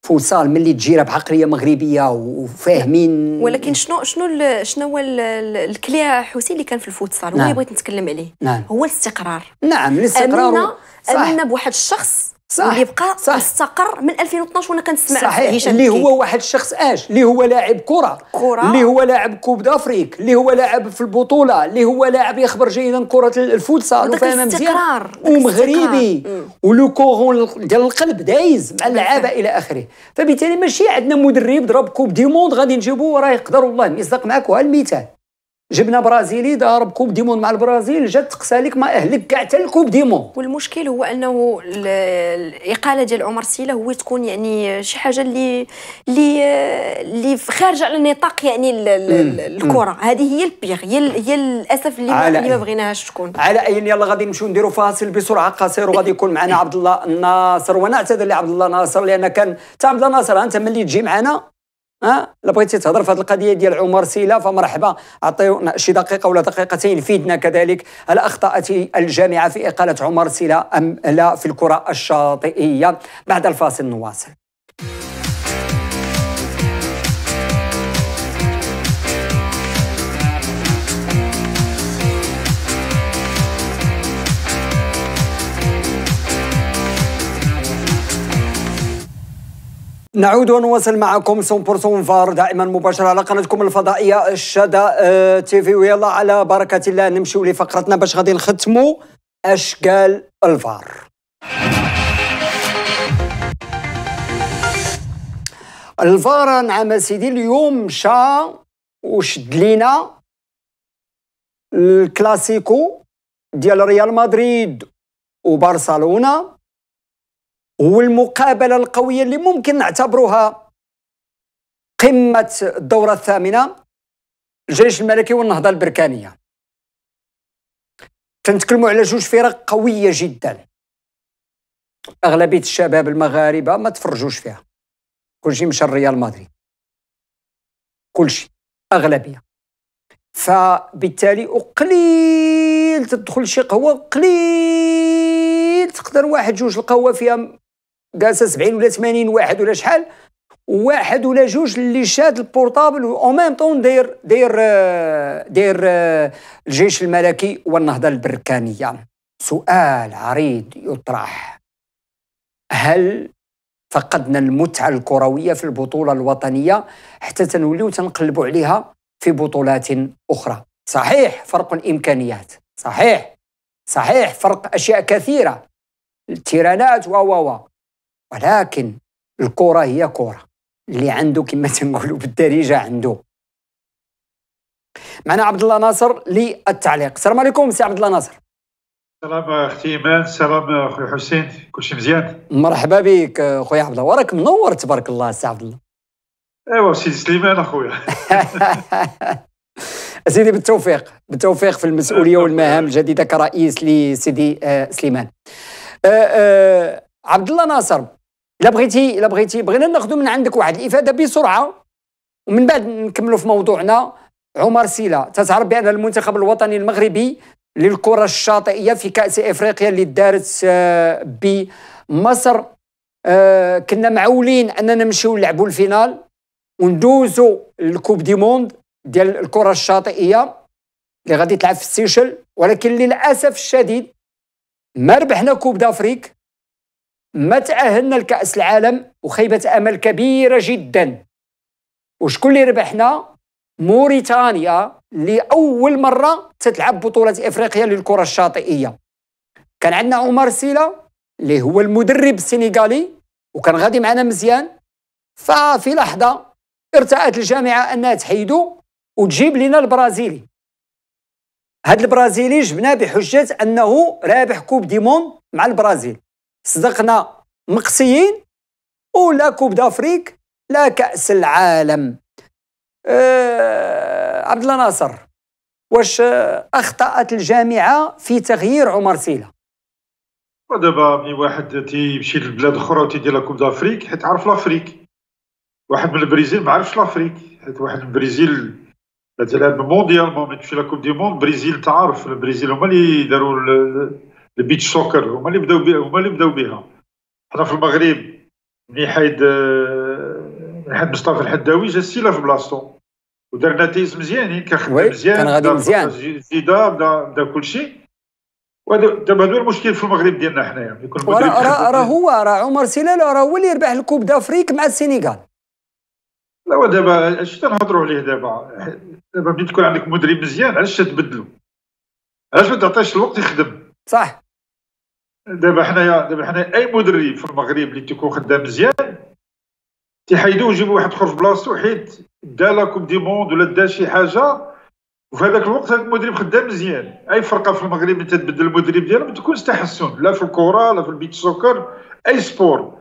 فوتسال ملي تجيرها بعقليه مغربيه وفاهمين ولكن شنو شنو شنو هو الكلية حسين اللي كان في الفوتسال هو اللي نعم. بغيت نتكلم عليه نعم. هو الاستقرار نعم الاستقرار امنا امنا بواحد الشخص صح اللي بقى صح استقر من 2012 وانا كنسمع صحيح اللي هو واحد الشخص اش اللي هو لاعب كره كره اللي هو لاعب كوب دافريك اللي هو لاعب في البطوله اللي هو لاعب يخبر جيدا كره الفوتسال وفاهمها مزيان ومغربي ولو كورون ديال القلب دايز مع اللعابه الى اخره فبالتالي ماشي عندنا مدرب ضرب كوب دي موند غادي نجيبو راه يقدر والله يصدق معك وها المثال جبنا برازيلي ضارب كوب ديمون مع البرازيل جات تقسالك ما اهلك كاع حتى الكوب ديمون والمشكل هو انه الاقاله ديال عمر سيله هو تكون يعني شي حاجه اللي اللي اللي خارجه على نطاق يعني الكره هذه هي البيغ هي هي للاسف اللي, اللي ما بغيناهاش تكون على اين يلا غادي نمشيو نديرو فاصل بسرعه قصير وغادي يكون معنا عبد الله ناصر وانا اعتذر لعبد الله ناصر لان كان عبد الله ناصر انت ملي تجي معنا ها الا بغيتي تهضر في هذه القضيه ديال عمر سيلا فمرحبا عطيو شي دقيقه ولا دقيقتين فيدنا كذلك هل اخطات الجامعه في اقاله عمر سيلا ام لا في الكره الشاطئيه بعد الفاصل نواصل نعود ونواصل معكم 100% فار دائما مباشرة على قناتكم الفضائية الشدا اه تي في ويلا على بركة الله نمشيو لفقرتنا باش غادي نختموا أشكال الفار الفار نعم سيدي اليوم مشى وشد لينا الكلاسيكو ديال ريال مدريد وبرشلونه والمقابله القويه اللي ممكن نعتبروها قمه الدوره الثامنه الجيش الملكي والنهضه البركانيه تنتكلموا على جوج فرق قويه جدا اغلبيه الشباب المغاربه ما تفرجوش فيها كلشي مشى لريال مدريد كلشي اغلبيه فبالتالي وقليل تدخل شي قهوه قليل تقدر واحد جوج القهوه فيها جالسه 70 ولا 80 واحد ولا شحال واحد ولا جوج اللي شاد البورطابل او ميم طون داير داير داير الجيش الملكي والنهضه البركانيه سؤال عريض يطرح هل فقدنا المتعه الكرويه في البطوله الوطنيه حتى تنوليو تنقلبوا عليها في بطولات اخرى صحيح فرق الامكانيات صحيح صحيح فرق اشياء كثيره التيرانات و و ولكن الكره هي كره اللي عنده كما تنقولوا بالدارجه عنده معنا عبد الله ناصر للتعليق السلام عليكم سي عبد الله ناصر سلام اختي ايمان سلام اخوي حسين كلشي مزيان مرحبا بك خويا عبد الله وراك منور تبارك الله سي عبد الله ايوا سيدي سليمان اخويا سيدي بالتوفيق بالتوفيق في المسؤوليه والمهام الجديده كرئيس لسيدي آه، سليمان آه، آه، عبد الله ناصر الا بغيتي الا بغيتي بغينا ناخذ من عندك واحد الافاده بسرعه ومن بعد نكملوا في موضوعنا عمر سيلا تتعرف بان المنتخب الوطني المغربي للكره الشاطئيه في كاس افريقيا اللي دارت آه، بمصر آه، كنا معولين اننا نمشيو نلعبوا الفينال وندوزو الكوب دي موند ديال الكره الشاطئيه اللي غادي تلعب في السيشل ولكن للاسف الشديد ما ربحنا كوب دافريك ما تأهلنا لكأس العالم وخيبة أمل كبيرة جدا وشكون اللي ربحنا موريتانيا لأول مرة تتلعب بطولة إفريقيا للكرة الشاطئية كان عندنا عمر سيلا اللي هو المدرب السنغالي وكان غادي معنا مزيان ففي لحظة ارتأت الجامعة أنها تحيدو وتجيب لنا البرازيلي هاد البرازيلي جبناه بحجة أنه رابح كوب ديمون مع البرازيل صدقنا مقصيين ولا كوب دافريك لا كاس العالم أه عبد الله ناصر واش اخطات الجامعه في تغيير عمر سيلا ودابا ملي واحد تيمشي لبلاد اخرى وتيدير لا كوب دافريك حيت عارف لافريك واحد من البرازيل ما عرفش لافريك حيت واحد من البرازيل تلعب مونديال ما تمشي لا كوب دي موند البرازيل تعرف البرازيل هما اللي داروا البيتش سوكر هما اللي بداو بها هما اللي بداو بها حنا في المغرب من حيد آه، حيد مصطفى الحداوي جا سيلا في بلاصتو ودرنا تيس مزيانين كان خدام مزيان كان غادي مزيان زيدا بدا بدا كلشي دابا هذا المشكل في المغرب ديالنا حنايا راه هو راه عمر سلال راه هو اللي يربح الكوب دافريك مع السينيغال لا دابا اش تنهضروا عليه دابا دابا ملي تكون عندك مدرب مزيان علاش تبدلو علاش ما تعطيش الوقت يخدم صح دابا حنايا دابا حنايا اي مدرب في المغرب اللي تيكون خدام مزيان تيحيدو يجيبوا واحد اخر في بلاصتو حيت دا لا كوب دي موند ولا دا شي حاجه وفي هذاك الوقت هذا المدرب خدام مزيان اي فرقه في المغرب اللي تتبدل المدرب ديالها ما تكونش تحسن لا في الكره لا في البيت سوكر اي سبور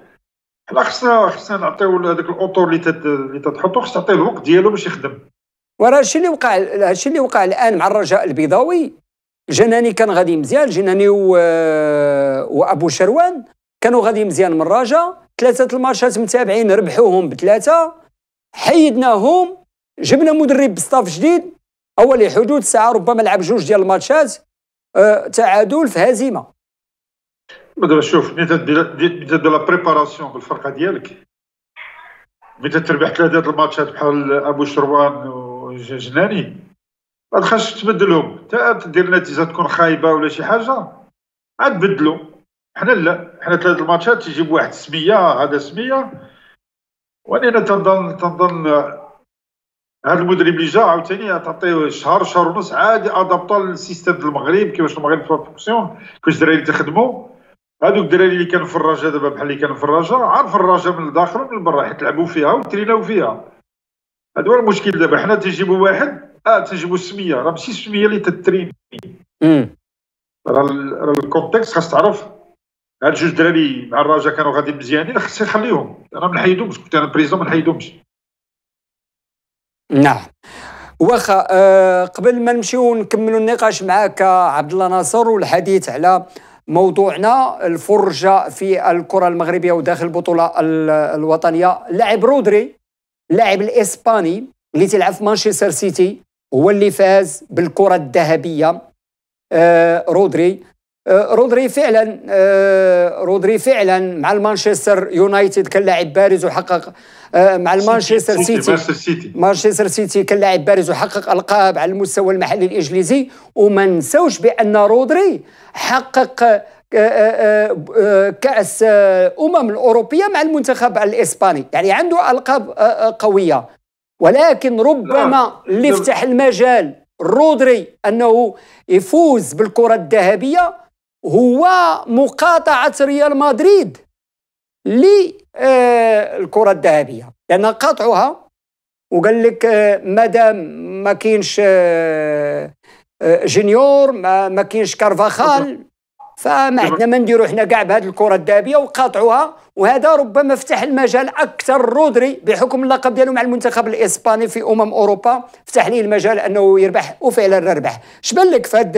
حنا خصنا خصنا نعطيو هذاك الاطور اللي تت... اللي تتحطو خص تعطيه الوقت ديالو باش يخدم وراه الشيء اللي وقع الشيء اللي وقع الان مع الرجاء البيضاوي جناني كان غادي مزيان جناني و... آه، وابو شروان كانوا غادي مزيان من راجا ثلاثه الماتشات متابعين ربحوهم بثلاثه حيدناهم جبنا مدرب بستاف جديد اول حدود ساعه ربما لعب جوج ديال الماتشات آه، تعادل في هزيمه دابا شوف ملي تدير لا بريباراسيون بالفرقه ديالك ملي تربح ثلاثه الماتشات بحال ابو شروان وجناني ما تخش تبدلهم حتى دير نتيجه تكون خايبه ولا شي حاجه عاد بدلو حنا لا حنا ثلاث الماتشات تجيب واحد سميه هذا سميه وانا تنظن تنظن هذا المدرب اللي جا عاوتاني تعطيه شهر شهر ونص عادي ادابطا للسيستم ديال المغرب كيفاش المغرب فونكسيون كيفاش الدراري تخدموا هذوك الدراري اللي كانوا في الرجاء دابا بحال اللي كانوا في الرجاء عارف الرجاء من الداخل ومن برا حيت لعبوا فيها وتريناو فيها هذا هو المشكل دابا حنا تيجيبوا واحد اه تجيبوا السميه راه ماشي السميه اللي تتريني راه راه الكونتكست خاص تعرف هاد جوج دراري مع الرجاء كانوا غادي مزيانين خاص يخليهم راه ما نحيدهمش كنت انا بريزون ما نحيدهمش نعم واخا أه قبل ما نمشيو نكملوا النقاش معاك عبد الله ناصر والحديث على موضوعنا الفرجه في الكره المغربيه وداخل البطوله الوطنيه لاعب رودري اللاعب الاسباني اللي تيلعب في مانشستر سيتي هو اللي فاز بالكره الذهبيه آه، رودري آه، رودري فعلا آه، رودري فعلا مع المانشستر يونايتد كان لاعب بارز وحقق مع المانشستر سيتي مانشستر سيتي كان لاعب بارز وحقق القاب على المستوى المحلي الانجليزي وما نساوش بان رودري حقق كاس امم الاوروبيه مع المنتخب الاسباني يعني عنده القاب قويه ولكن ربما نعم. اللي يفتح المجال رودري انه يفوز بالكره الذهبيه هو مقاطعه ريال مدريد للكره آه، الذهبيه لان قاطعها وقال لك آه، مادام ما كاينش آه، جونيور ما كاينش كارفاخال فما عندنا ما نديرو حنا كاع بهذه الكره الذهبيه وقاطعوها وهذا ربما فتح المجال اكثر رودري بحكم اللقب ديالو مع المنتخب الاسباني في امم اوروبا فتح ليه المجال انه يربح وفعلا ربح اش بان لك في هذه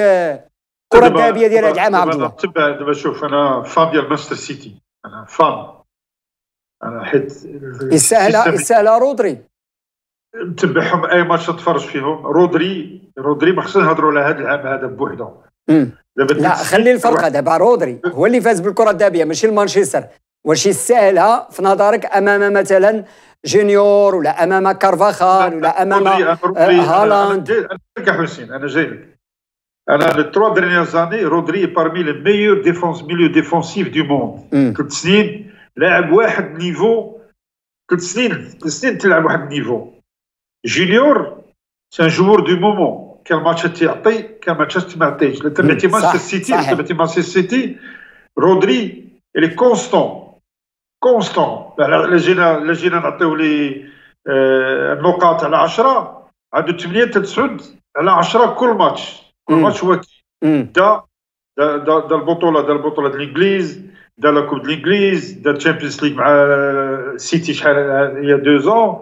الكره الذهبيه ديال هذا العام عبد الله تبع دابا شوف انا فان ديال مانشستر سيتي انا فان انا حيت يستاهل يستاهل رودري نتبعهم اي ماتش نتفرج فيهم رودري رودري ما خصنا نهضروا على هذا العام هذا بوحده لا خلي الفرقه دابا رودري هو اللي فاز بالكره الذهبيه ماشي المانشستر واش يستاهلها في نظرك امام مثلا جونيور ولا امام كارفاخال ولا امام آه، هالاند انا حسين انا جاي لك انا لي تروا دينيير زاني رودري بارمي لي ميور ديفونس ميليو ديفونسيف دو موند كنت سنين لاعب واحد نيفو كنت سنين سنين تلعب واحد نيفو جونيور سان جوور دو مومون كان ماتش تيعطي كان ماتش ما يعطيش تبعتي ماتش السيتي تبعتي ماتش السيتي رودري اللي كونستون كونستون لا جينا لا جينا نعطيو لي النقاط على 10 عنده 8 حتى 9 على 10 كل ماتش كل ماتش هو دا دا دا البطوله دا البطوله د الانجليز دا لا كوب د الانجليز دا الشامبيونز ليغ مع سيتي شحال هي دو زون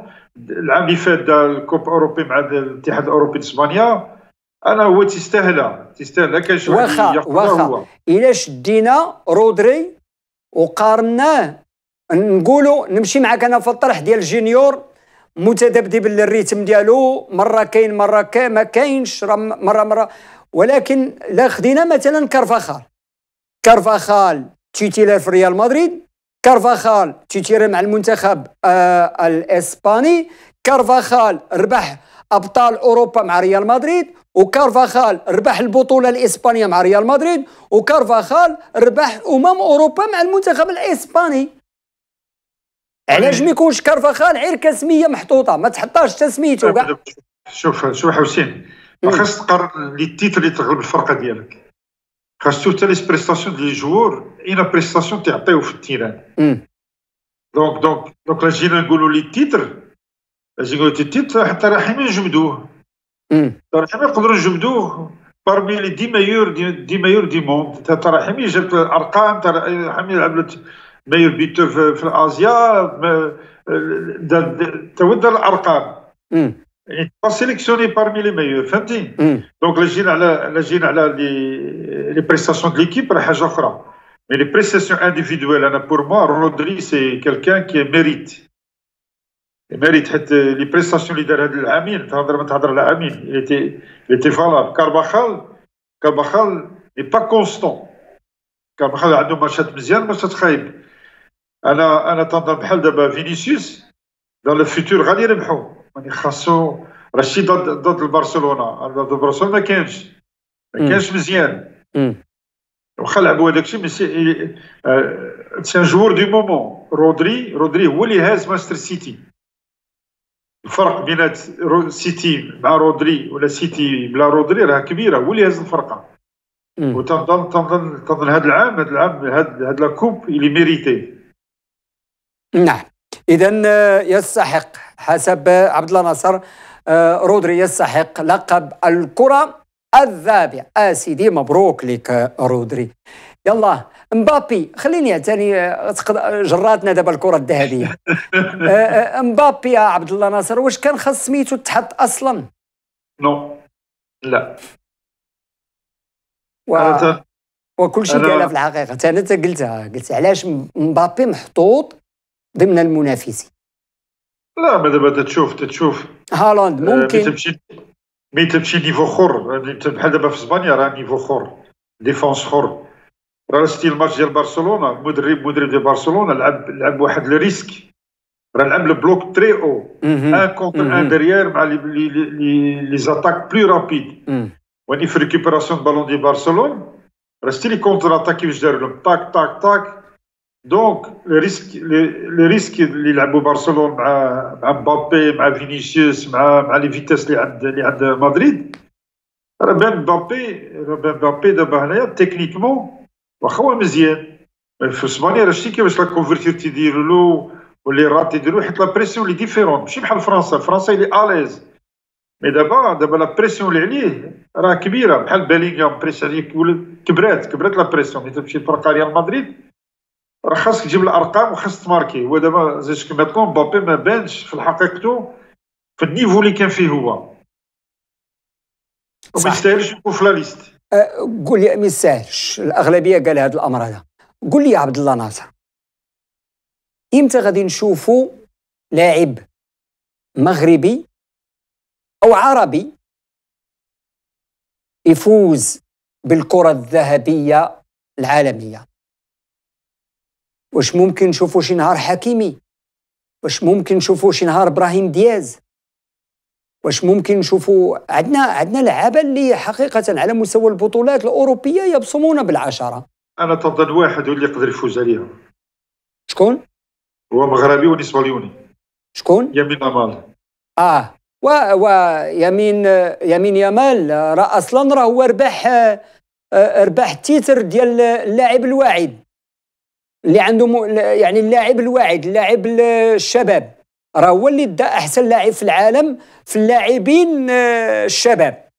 العام اللي فات دا الكوب اوروبي مع الاتحاد الاوروبي د اسبانيا انا هو تيستاهل تيستاهل كنشوف واخا واخا الا شدينا رودري وقارناه نقولوا نمشي معاك انا في الطرح ديال جينيور متذبذب للريتم ديالو مره كاين مره كاين ما كاينش مره مره ولكن لا خدينا مثلا كارفاخال كارفاخال تيتيلر في ريال مدريد كارفاخال تيتيلر مع المنتخب آه الاسباني كارفاخال ربح ابطال اوروبا مع ريال مدريد وكارفاخال ربح البطوله الاسبانيه مع ريال مدريد وكارفاخال ربح امم اوروبا مع المنتخب الاسباني علاش يعني ما يكونش كارفاخال غير كسميه محطوطه ما تحطاش تسميته كاع شوف شوف حسين ما خاص تقرر لي تيتر اللي تغلب الفرقه ديالك خاص حتى لي بريستاسيون ديال جوور اي لا بريستاسيون تيعطيو في التيران دونك دونك دونك لا جينا نقولوا لي تيتر جينا نقولوا لي تيتر حتى راه حنا نجمدوه تراحمي يقدروا يجبدوه بارمي لي دي مايور دي, مايور دي موند تراحمي جابت الارقام تراحمي لعبت مايور بيتو في, الازيا تود الارقام يعني با سيليكسيوني بارمي لي مايور فهمتي دونك لا جينا على لا جينا على لي لي بريستاسيون دو ليكيب راه حاجه اخرى مي لي بريستاسيون انديفيدويل انا بور موا رودري سي كيلكان كي ميريت ميريت حتى لي بريستاسيون اللي دار هذا العامين تهضر ما تهضر على عامين اللي تي فالاب كارباخال كارباخال لي با كونستون كارباخال عنده ماتشات مزيان ماتشات خايب انا انا تنظر بحال دابا فينيسيوس دون لو فيتور غادي يربحوا يعني خاصو راشي ضد ضد البرشلونه ضد برشلونه ما كانش ما كانش مزيان واخا لعبوا هذاك الشيء مي سي ان جوور دو مومون رودري رودري هو اللي هاز مانشستر سيتي الفرق بين سيتي مع رودري ولا سيتي بلا رودري راه كبيره هو اللي هز الفرقه وتنظن تنظن تنظن هذا العام هذا العام هذا لاكوب اللي ميريتي نعم اذا آه، يستحق حسب عبد الله ناصر آه، رودري يستحق لقب الكره الذابحه اسيدي آه، مبروك لك رودري يلا مبابي خليني ثاني آه، جراتنا دابا الكره الذهبيه آه، آه، مبابي يا عبد الله ناصر واش كان خاص سميتو تحط اصلا نو لا و... وكل شيء قالها في الحقيقه انا انت قلتها قلت علاش مبابي محطوط ضمن المنافسين لا دابا تشوف تشوف هالاند ممكن تمشي مي تمشي نيفو خور بحال دابا في اسبانيا راه نيفو خور ديفونس خور Reste il match de Barcelone, le de Barcelone. le risque, le bloc très haut. Un contre un derrière, les attaques plus rapides. On il fait récupération de ballon de Barcelone, le les contre attaques qui vient de tac tac tac. Donc le risque, le risque de l'amb de Barcelone, Mbappé, Vinicius, les vitesses de Madrid. Le même Mbappé, le même Mbappé de Barcelone, techniquement. واخا هو مزيان في اسبانيا راه شتي كيفاش لا كونفرتير تيديروا له واللي رات حيت لا بريسيون لي ديفيرون ماشي بحال فرنسا فرنسا لي اليز مي دابا دابا لا بريسيون اللي عليه راه كبيره بحال بالينغهام بريس عليه كبرات كبرات لا بريسيون ملي تمشي لفرقه ريال مدريد راه خاصك تجيب الارقام وخاصك تماركي هو دابا زي كما تكون مبابي ما بانش في حقيقته في النيفو اللي كان فيه هو وما يستاهلش يكون في لا ليست قول لي ما يستاهلش الاغلبيه قال هذا الامر هذا قول لي يا عبد الله ناصر امتى غادي نشوفوا لاعب مغربي او عربي يفوز بالكره الذهبيه العالميه واش ممكن نشوفوا شي نهار حكيمي واش ممكن نشوفوا شي نهار ابراهيم دياز واش ممكن نشوفوا عندنا عندنا لعابه اللي حقيقه على مستوى البطولات الاوروبيه يبصمون بالعشره انا تفضل واحد اللي يقدر يفوز عليها شكون هو مغربي ونسواليوني شكون يمين امال اه و... ويمين يمين يمال راه اصلا راه هو ربح آه، ربح تيتر ديال اللاعب الواعد اللي عنده يعني اللاعب الواعد اللاعب الشباب راه هو اللي دا احسن لاعب في العالم في اللاعبين آه، الشباب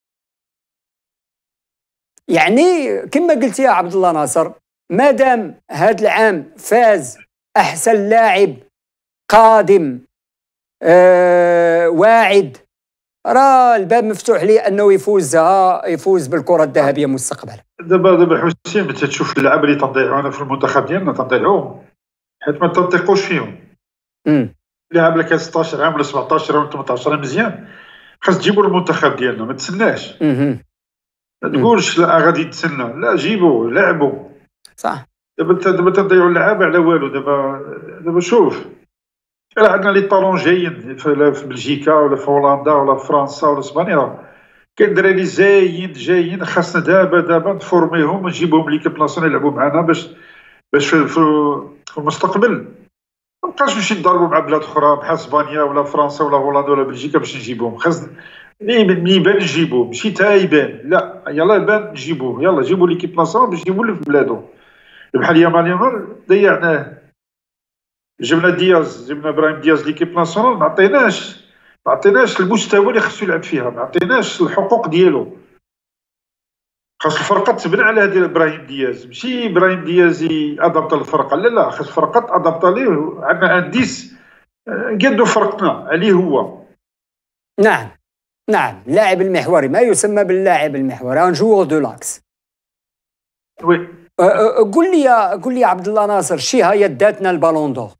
يعني كما قلت يا عبد الله ناصر ما دام هذا العام فاز احسن لاعب قادم آه واعد راه الباب مفتوح لي انه يفوز يفوز بالكره الذهبيه مستقبلا دابا دابا حسين تشوف اللعابه اللي تضيعونا في المنتخب ديالنا تضيعوهم حيت ما تنطقوش فيهم امم لعب لك 16 عام ولا 17 عام ولا 18 عام مزيان خاص تجيبوا المنتخب ديالنا ما تسناش ما تقولش لا غادي يتسنى لا جيبوا لعبوا صح دابا دابا تضيعوا اللعابه على والو دابا دابا شوف راه عندنا لي طالون جايين في بلجيكا ولا في هولندا ولا في فرنسا ولا اسبانيا كاين دراري زايد جايين خاصنا دابا دابا نفورميهم ونجيبهم ليكيب ناسيونال يلعبوا معنا باش باش في المستقبل ما بقاش باش مع بلاد اخرى بحال اسبانيا ولا فرنسا ولا هولندا ولا بلجيكا باش نجيبوهم خاص من يبان نجيبوه ماشي تا يبان لا يلا يبان نجيبوه يلا جيبوا ليكيب ناسيونال باش اللي في بلادو بحال يا يامال ضيعناه جبنا دياز جبنا ابراهيم دياز ليكيب ناسيونال ما عطيناش ما عطيناش المستوى اللي خصو يلعب فيها ما عطيناش الحقوق ديالو خاص الفرقه تبنى على هذه ابراهيم دياز ماشي ابراهيم دياز ادابت الفرقه لا لا خاص الفرقه ادابت ليه عندنا انديس آه، قدو فرقتنا عليه هو نعم نعم اللاعب المحوري ما يسمى باللاعب المحوري ان جوغ دو لاكس وي أه، أه، قول لي قول لي عبد الله ناصر شي هي داتنا البالون دور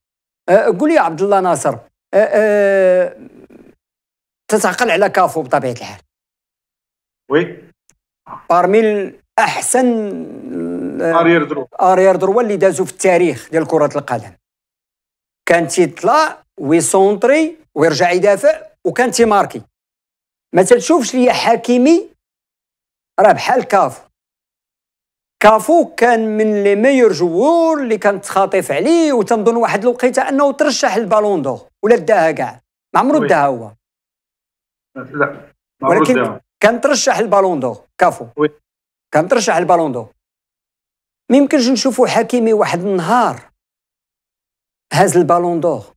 قول لي عبد الله ناصر تتعقل على كافو بطبيعه الحال وي بارمي احسن آه، اريير درو اريير درو اللي دازوا في التاريخ ديال كره القدم كان تيطلع ويسونطري ويرجع يدافع وكان تيماركي ما تشوفش ليا حكيمي راه بحال كافو كافو كان من لي ميور جوور اللي كان تخاطف عليه وتنظن واحد الوقيته انه ترشح البالون دور ولا داها كاع ما عمرو داها هو لا ولكن كان ترشح البالون دور كافو وي كان ترشح البالون دور ميمكنش نشوفو حكيمي واحد النهار هاز البالون دور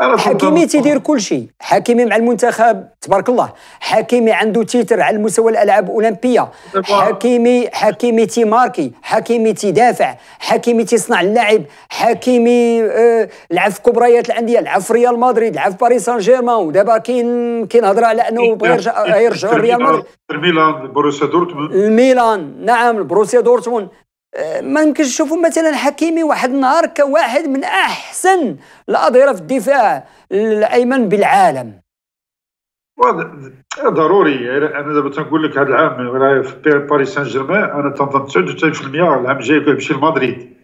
حكيمي تيدير كل شيء حكيمي مع المنتخب تبارك الله حكيمي عنده تيتر على مستوى الالعاب الاولمبيه حكيمي حكيمي تيماركي حكيمي تيدافع حكيمي تيصنع اللعب حكيمي آه لعب في كبريات الانديه لعب في ريال مدريد لعب في باريس سان جيرمان ودابا كاين هضره على انه بغى يرجع يرجع لريال مدريد الميلان بروسيا دورتموند الميلان نعم بروسيا دورتموند ما يمكنش نشوفوا مثلا حكيمي واحد النهار كواحد من احسن الاظهره في الدفاع الايمن بالعالم ضروري انا دابا تنقول لك هذا العام في باريس سان جيرمان انا تنظن 99% العام الجاي يمشي لمدريد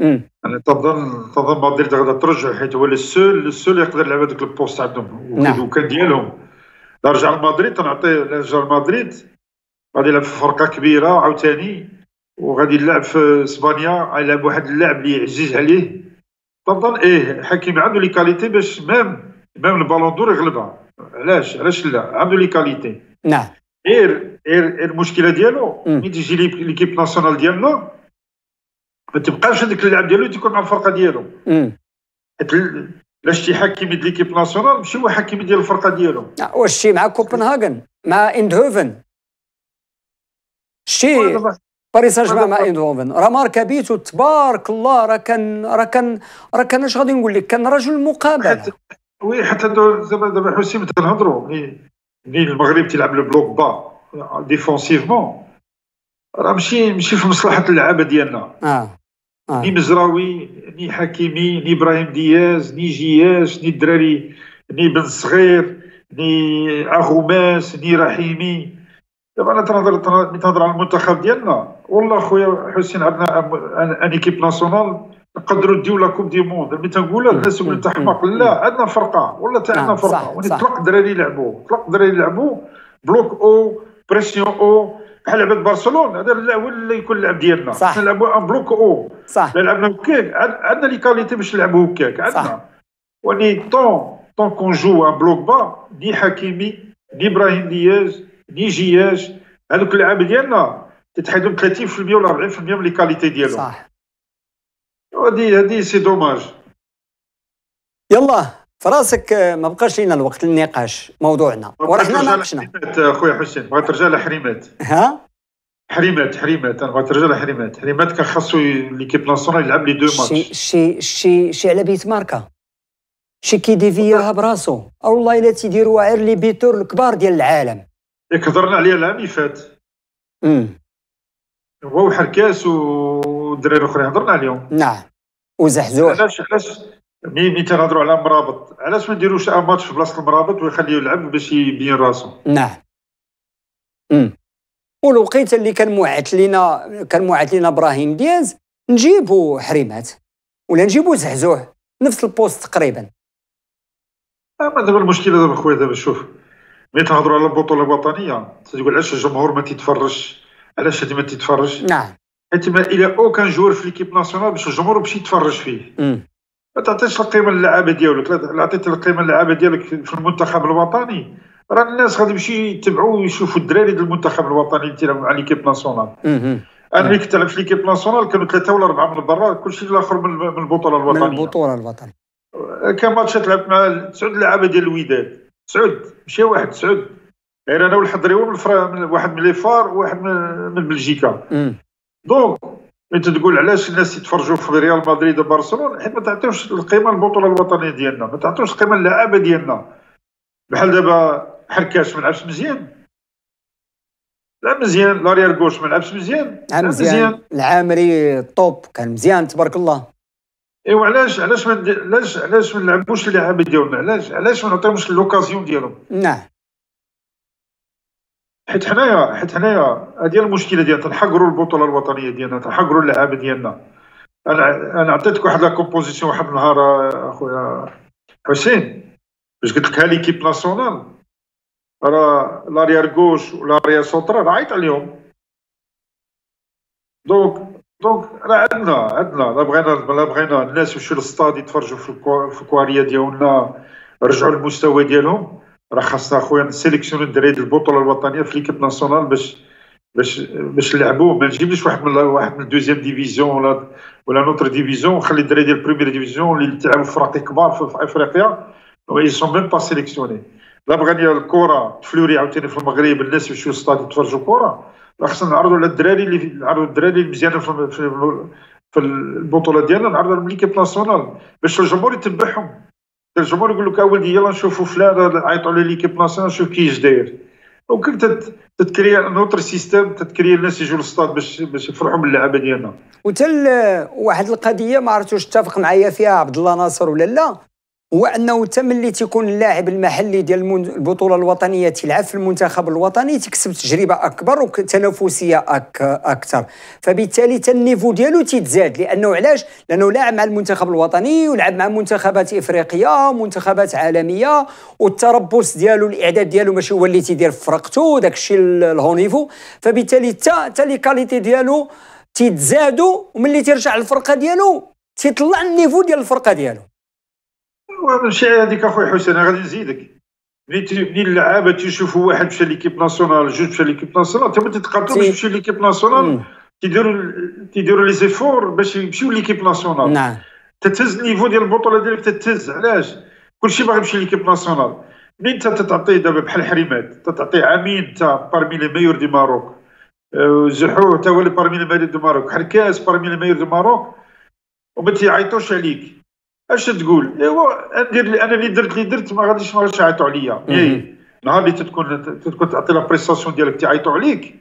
انا تنظن تنظن مدريد غادي ترجع حيت هو السول السول يقدر يلعب هذاك البوست عندهم نعم. وكان ديالهم رجع لمدريد تنعطي رجع لمدريد غادي يلعب في فرقه كبيره عاوتاني وغادي يلعب في اسبانيا يلعب واحد اللاعب اللي عزيز عليه تنظن ايه حكيم عنده لي كاليتي باش مام مام البالون دور يغلبها علاش علاش لا عنده لي كاليتي نعم غير غير المشكله ديالو ملي تجي ليكيب ناسيونال ديالنا ما تبقاش هذاك اللاعب ديالو تيكون مع الفرقه ديالو لا شتي حكيم ديال ليكيب ناسيونال ماشي هو حكيم ديال الفرقه ديالو واش شي مع كوبنهاغن مع اندهوفن شي باريس سان جيرمان مع ايندهوفن راه ماركا بيتو تبارك الله راه كان راه كان راه كان اش غادي نقول لك كان رجل مقابل وي حتى زعما دابا حسين بدنا ملي المغرب تيلعب البلوك با ديفونسيفمون راه ماشي ماشي في مصلحه اللعابه ديالنا اه آه. ني مزراوي ني حكيمي ني ابراهيم دياز ني جياش ني الدراري ني بن صغير ني ماس ني رحيمي دابا انا تنهضر تنهضر على المنتخب ديالنا والله خويا حسين عندنا ان ايكيب ناسيونال نقدروا نديو لا كوب دي موند ملي تنقولها الناس يقولوا انت حماق لا عندنا فرقه والله تاع عندنا نعم، فرقه ونطلق دراري يلعبوا طلق دراري يلعبوا بلوك او بريسيون او بحال لعبه برشلونه هذا هو اللي يكون اللعب ديالنا صح نلعبوا ان بلوك او صح لعبنا هكاك عندنا لي كاليتي باش نلعبوا هكاك عندنا وني طون طون كون جو ان بلوك با دي حكيمي دي ابراهيم دياز دي جياش هذوك اللعاب ديالنا كيتحيدوا 30% ولا 40% من لي كاليتي ديالهم صح هادي هادي سي دوماج يلا فراسك آه، ما بقاش لينا الوقت للنقاش موضوعنا ورحنا ناقشنا خويا حسين بغيت ترجع لحريمات ها حريمات حريمات انا بغيت نرجع لحريمات حريمات كان خاصو ليكيب ناسيونال يلعب لي دو ماتش شي شي شي على بيت ماركا شي كيديفياها براسو والله الا تيديروها غير لي بيتور الكبار ديال العالم ياك هضرنا عليها العام اللي فات امم هو وحركاس والدراري الاخرين هضرنا عليهم نعم وزحزوح علاش علاش ملي تنهضروا على مرابط علاش ما نديروش ماتش في بلاصه المرابط ويخليه يلعب باش يبين راسه نعم امم والوقيته اللي كان موعد لينا كان موعد لينا ابراهيم دياز نجيبو حريمات ولا نجيبو زحزوح نفس البوست تقريبا اما آه، دابا المشكله دابا خويا دابا شوف ملي تنهضروا على البطوله الوطنيه تقول علاش الجمهور ما تيتفرجش علاش انت ما تتفرجش نعم حيت ما الى اوكان جور في ليكيب ناسيونال باش الجمهور باش يتفرج فيه ما تعطيش القيمه للعابه ديالك لا عطيت القيمه للعابه ديالك في المنتخب الوطني راه الناس غادي يمشي يتبعوا ويشوفوا الدراري ديال المنتخب الوطني اللي تيلعبوا مع ليكيب ناسيونال انا ملي كنت تلعب في ليكيب ناسيونال كانوا ثلاثه ولا اربعه من برا كلشي الاخر من البطوله الوطنيه من البطوله الوطنيه كان ماتش تلعب مع تسعود اللعابه ديال الوداد تسعود ماشي واحد تسعود غير يعني انا والحضريون واحد من لي فار واحد من بلجيكا دونك انت تقول علاش الناس يتفرجوا في ريال مدريد وبرشلونه حيت ما تعطيوش القيمه للبطوله الوطنيه ديالنا ما تعطيوش القيمه للعابه ديالنا بحال دابا حركاش ما لعبش مزيان لا مزيان ريال كوش ما لعبش مزيان مزيان العامري طوب كان مزيان تبارك الله ايوا علاش علاش ما علاش علاش ما نلعبوش اللعابه ديالنا علاش علاش ما نعطيهمش لوكازيون ديالهم نعم حيت حنايا حيت حنايا هذه المشكله ديالنا تنحقروا البطوله الوطنيه ديالنا تنحقروا اللعابه ديالنا انا انا عطيتك واحد لا كومبوزيسيون واحد النهار اخويا حسين باش قلت لك ها ليكيب ناسيونال راه لاريار كوش ولاريار سونترا راه عيط عليهم دونك دونك راه عندنا عندنا لا بغينا لا بغينا الناس يمشيو للستاد يتفرجوا في الكواريه ديالنا رجعوا للمستوى ديالهم راه خاصنا خويا نسيليكسيوني الدراري البطوله الوطنيه في ليكيب ناسيونال باش باش باش نلعبوه ما نجيبليش واحد من واحد من دوزيام ديفيزيون ولا ولا نوتر ديفيزيون ونخلي الدراري ديال بريمير ديفيزيون اللي تلعبوا في فرق كبار في افريقيا وي سون ميم با سيليكسيوني لا بغينا الكره تفلوري عاوتاني في المغرب الناس يمشيو للستاد يتفرجوا كره راه خصنا نعرضوا على الدراري اللي نعرضوا الدراري المزيانه في, في, في البطوله ديالنا نعرضوا لهم ليكيب ناسيونال باش الجمهور يتبعهم الجمهور يقول لك اولدي يلا نشوفوا فلان عيطوا على ليكيب ناسيونال نشوف كيش داير دونك انت تتكري نوتر سيستم تتكري الناس يجوا للستاد باش باش يفرحوا باللعابه ديالنا وتال واحد القضيه ما عرفتوش واش اتفق معايا فيها عبد الله ناصر ولا لا هو انه حتى ملي تيكون اللاعب المحلي ديال البطوله الوطنيه تيلعب في المنتخب الوطني تكسب تجربه اكبر وتنافسيه أك اكثر فبالتالي حتى النيفو ديالو تيتزاد لانه علاش لانه لاعب مع المنتخب الوطني ولعب مع منتخبات افريقيه منتخبات عالميه والتربص ديالو الاعداد ديالو ماشي هو اللي تيدير في فرقته داك الشيء الهونيفو فبالتالي حتى حتى لي كاليتي ديالو تيتزادوا وملي تيرجع للفرقه ديالو تيطلع النيفو ديال الفرقه ديالو الشعر هذيك اخويا حسين غادي نزيدك منين اللعابه تيشوفوا واحد مشى ليكيب ناسيونال جوج مشى ليكيب ناسيونال حتى ما تتقاتلوا باش تمشي ليكيب ناسيونال تيديروا تيديروا لي زيفور باش يمشيو ليكيب ناسيونال نعم تتهز النيفو ديال البطوله ديالك تتهز علاش كلشي باغي يمشي ليكيب ناسيونال منين انت تتعطيه دابا بحال حريمات تتعطيه عامين انت بارمي لي ميور دي ماروك زحوه حتى هو بارمي لي ميور دي ماروك حركاز بارمي لي ميور دي ماروك وما تيعيطوش عليك اش تقول ايوا ندير انا اللي درت اللي درت ما غاديش ما غاديش يعيطوا عليا إيه. نهار اللي تكون تكون تعطي لا بريستاسيون ديالك تيعيطوا عليك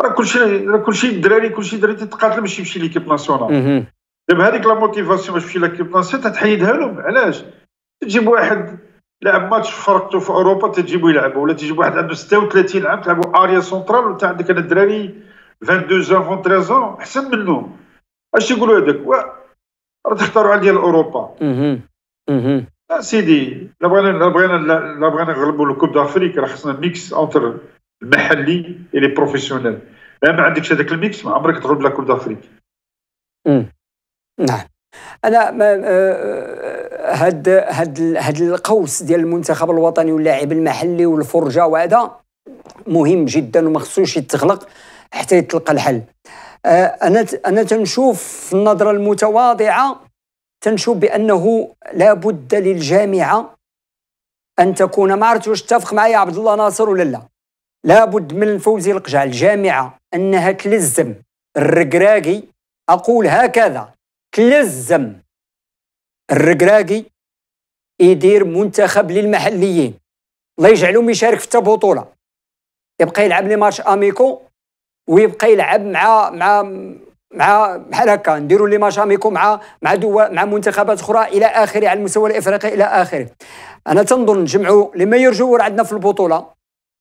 راه كلشي راه كلشي الدراري كلشي الدراري تتقاتل باش يمشي ليكيب ناسيونال دابا هذيك لا موتيفاسيون باش تمشي ليكيب ناسيونال تحيدها لهم علاش تجيب واحد لعب ماتش فرقته في اوروبا تجيبو يلعب ولا تجيب واحد عنده 36 عام تلعبو اريا سونترال وانت عندك انا الدراري 22 زون 23 زون احسن منهم اش يقولوا هذاك راه تختاروا على ديال اوروبا اها اها سيدي لا بغينا لا بغينا لا بغينا نغلبوا الكوب دافريك راه خصنا ميكس اونتر المحلي اي لي بروفيسيونيل لا ما عندكش هذاك الميكس ما عمرك تغلب لا كوب دافريك نعم انا آه، آه، هاد هاد هاد القوس ديال المنتخب الوطني واللاعب المحلي والفرجه وهذا مهم جدا وما خصوش يتغلق حتى يتلقى الحل آه، انا انا تنشوف في النظره المتواضعه تنشوف بانه لا بد للجامعه ان تكون ما عرفت واش تتفق معايا عبد الله ناصر ولا لا لابد من فوزي القجع الجامعه انها تلزم الركراكي اقول هكذا تلزم الركراكي يدير منتخب للمحليين الله يجعلهم يشارك في البطوله يبقى يلعب لي ماتش اميكو ويبقى يلعب مع مع مع بحال هكا نديروا لي ماشاميكو مع مع دول مع منتخبات اخرى الى اخره على المستوى الافريقي الى اخره انا تنظن نجمعوا لي ميور جوور عندنا في البطوله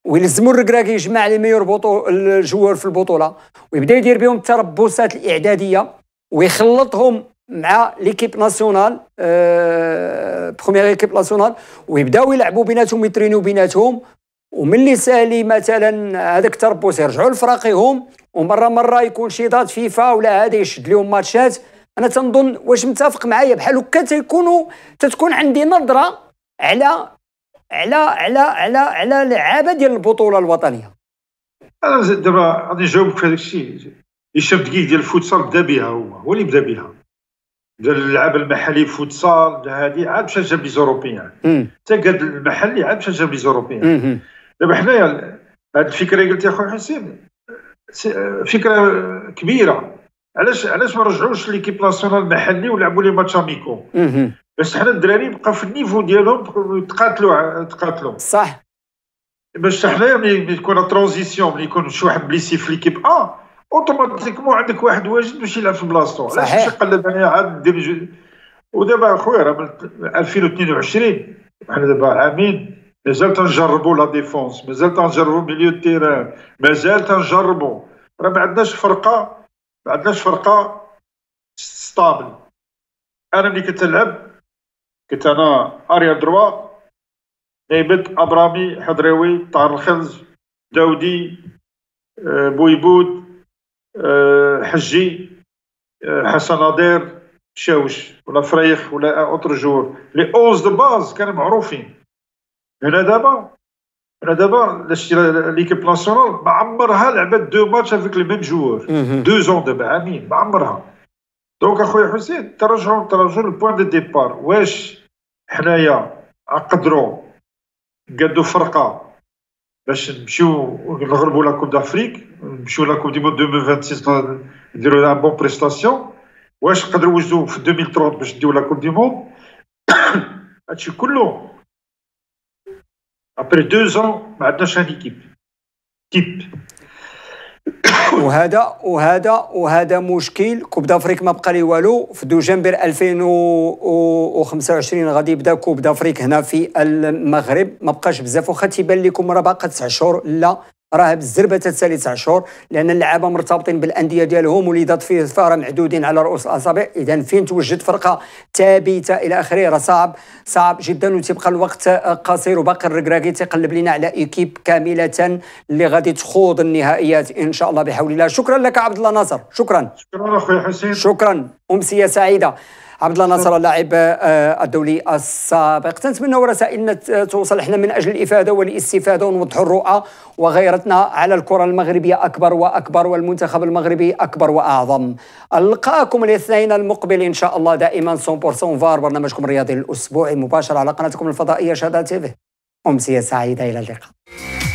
ويلزموا الركراكي يجمع لي ميور بطو... الجوار في البطوله ويبدا يدير بهم التربصات الاعداديه ويخلطهم مع ليكيب ناسيونال أه... بروميير ليكيب ناسيونال ويبداو يلعبوا بيناتهم يترينوا بيناتهم ومن اللي سالي مثلا هذاك تربوس يرجعوا لفراقيهم ومره مره يكون شي ضاد فيفا ولا هذا يشد لهم ماتشات انا تنظن واش متفق معايا بحال هكا تيكونوا تتكون عندي نظره على على على على على لعابه ديال البطوله الوطنيه انا دابا غادي نجاوبك في هذاك الشيء دقيق ديال الفوتسال بدا بها هو هو اللي بدا بها بدا اللعاب المحلي فوتسال هذه عاد مشى جاب لي زوروبيان حتى قال المحلي عاد مشى جاب لي زوروبيان دابا حنايا هاد الفكره اللي يا اخويا حسين فكره كبيره علاش علاش ما رجعوش ليكيب ناسيونال المحلي ولعبوا لي ماتش اميكو باش حنا الدراري بقى في النيفو ديالهم تقاتلوا تقاتلوا صح باش حنايا ملي تكون ترانزيسيون ملي يكون شي واحد بليسي في ليكيب اه اوتوماتيكمون عندك واحد واجد باش يلعب في بلاصتو علاش باش يقلب انا عاد دير ودابا اخويا راه 2022 حنا دابا عامين مازال تنجربوا لا ديفونس مازال تنجربوا ميليو تيران مازال تنجربوا راه ما عندناش فرقه ما عندناش فرقه ستابل انا ملي كنت نلعب كنت انا اريا دروا نيبت ابرامي حضريوي طاهر الخنز داودي آه، بويبود آه، حجي آه، حسن نادر شاوش ولا فريخ ولا اوتر جور لي اوز دو باز كانوا معروفين هنا دابا هنا دابا ليكيب ناسيونال ما عمرها لعبت دو ماتش افيك لي ميم جوار دو زون دابا عامين ما عمرها دونك اخويا حسين ترجعوا ترجعوا للبوان دي ديبار واش حنايا نقدروا نقادوا فرقه باش نمشيو نغلبوا لا كوب دافريك نمشيو لا كوب دي مود 2026 نديرو لها بون بريستاسيون واش نقدروا نوجدوا في 2030 باش نديو لا كوب دي مود هادشي كله ابري دو زون ما عندناش هذه كيب كيب وهذا وهذا وهذا مشكل كوب دافريك ما بقى لي والو في دجنبر 2025 غادي يبدا كوب دافريك هنا في المغرب ما بقاش بزاف واخا تيبان لكم راه باقا تسع شهور لا راها بالزربه تتسالي تسع شهور لان اللعابه مرتبطين بالانديه ديالهم وليدات ولذا فيفا معدودين على رؤوس الاصابع اذا فين توجد فرقه ثابته الى اخره راه صعب صعب جدا وتبقى الوقت قصير وباقي الركراكي تيقلب لنا على ايكيب كامله اللي غادي تخوض النهائيات ان شاء الله بحول الله شكرا لك عبد الله ناصر شكرا شكرا اخي حسين شكرا امسيه سعيده عبد الله ناصر اللاعب آه، الدولي السابق تنتمنى رسائلنا آه، توصل احنا من اجل الافاده والاستفاده ونوضحوا الرؤى وغيرتنا على الكره المغربيه اكبر واكبر والمنتخب المغربي اكبر واعظم القاكم الاثنين المقبل ان شاء الله دائما 100% فار برنامجكم الرياضي الاسبوعي مباشر على قناتكم الفضائيه شاده في امسيه سعيده الى اللقاء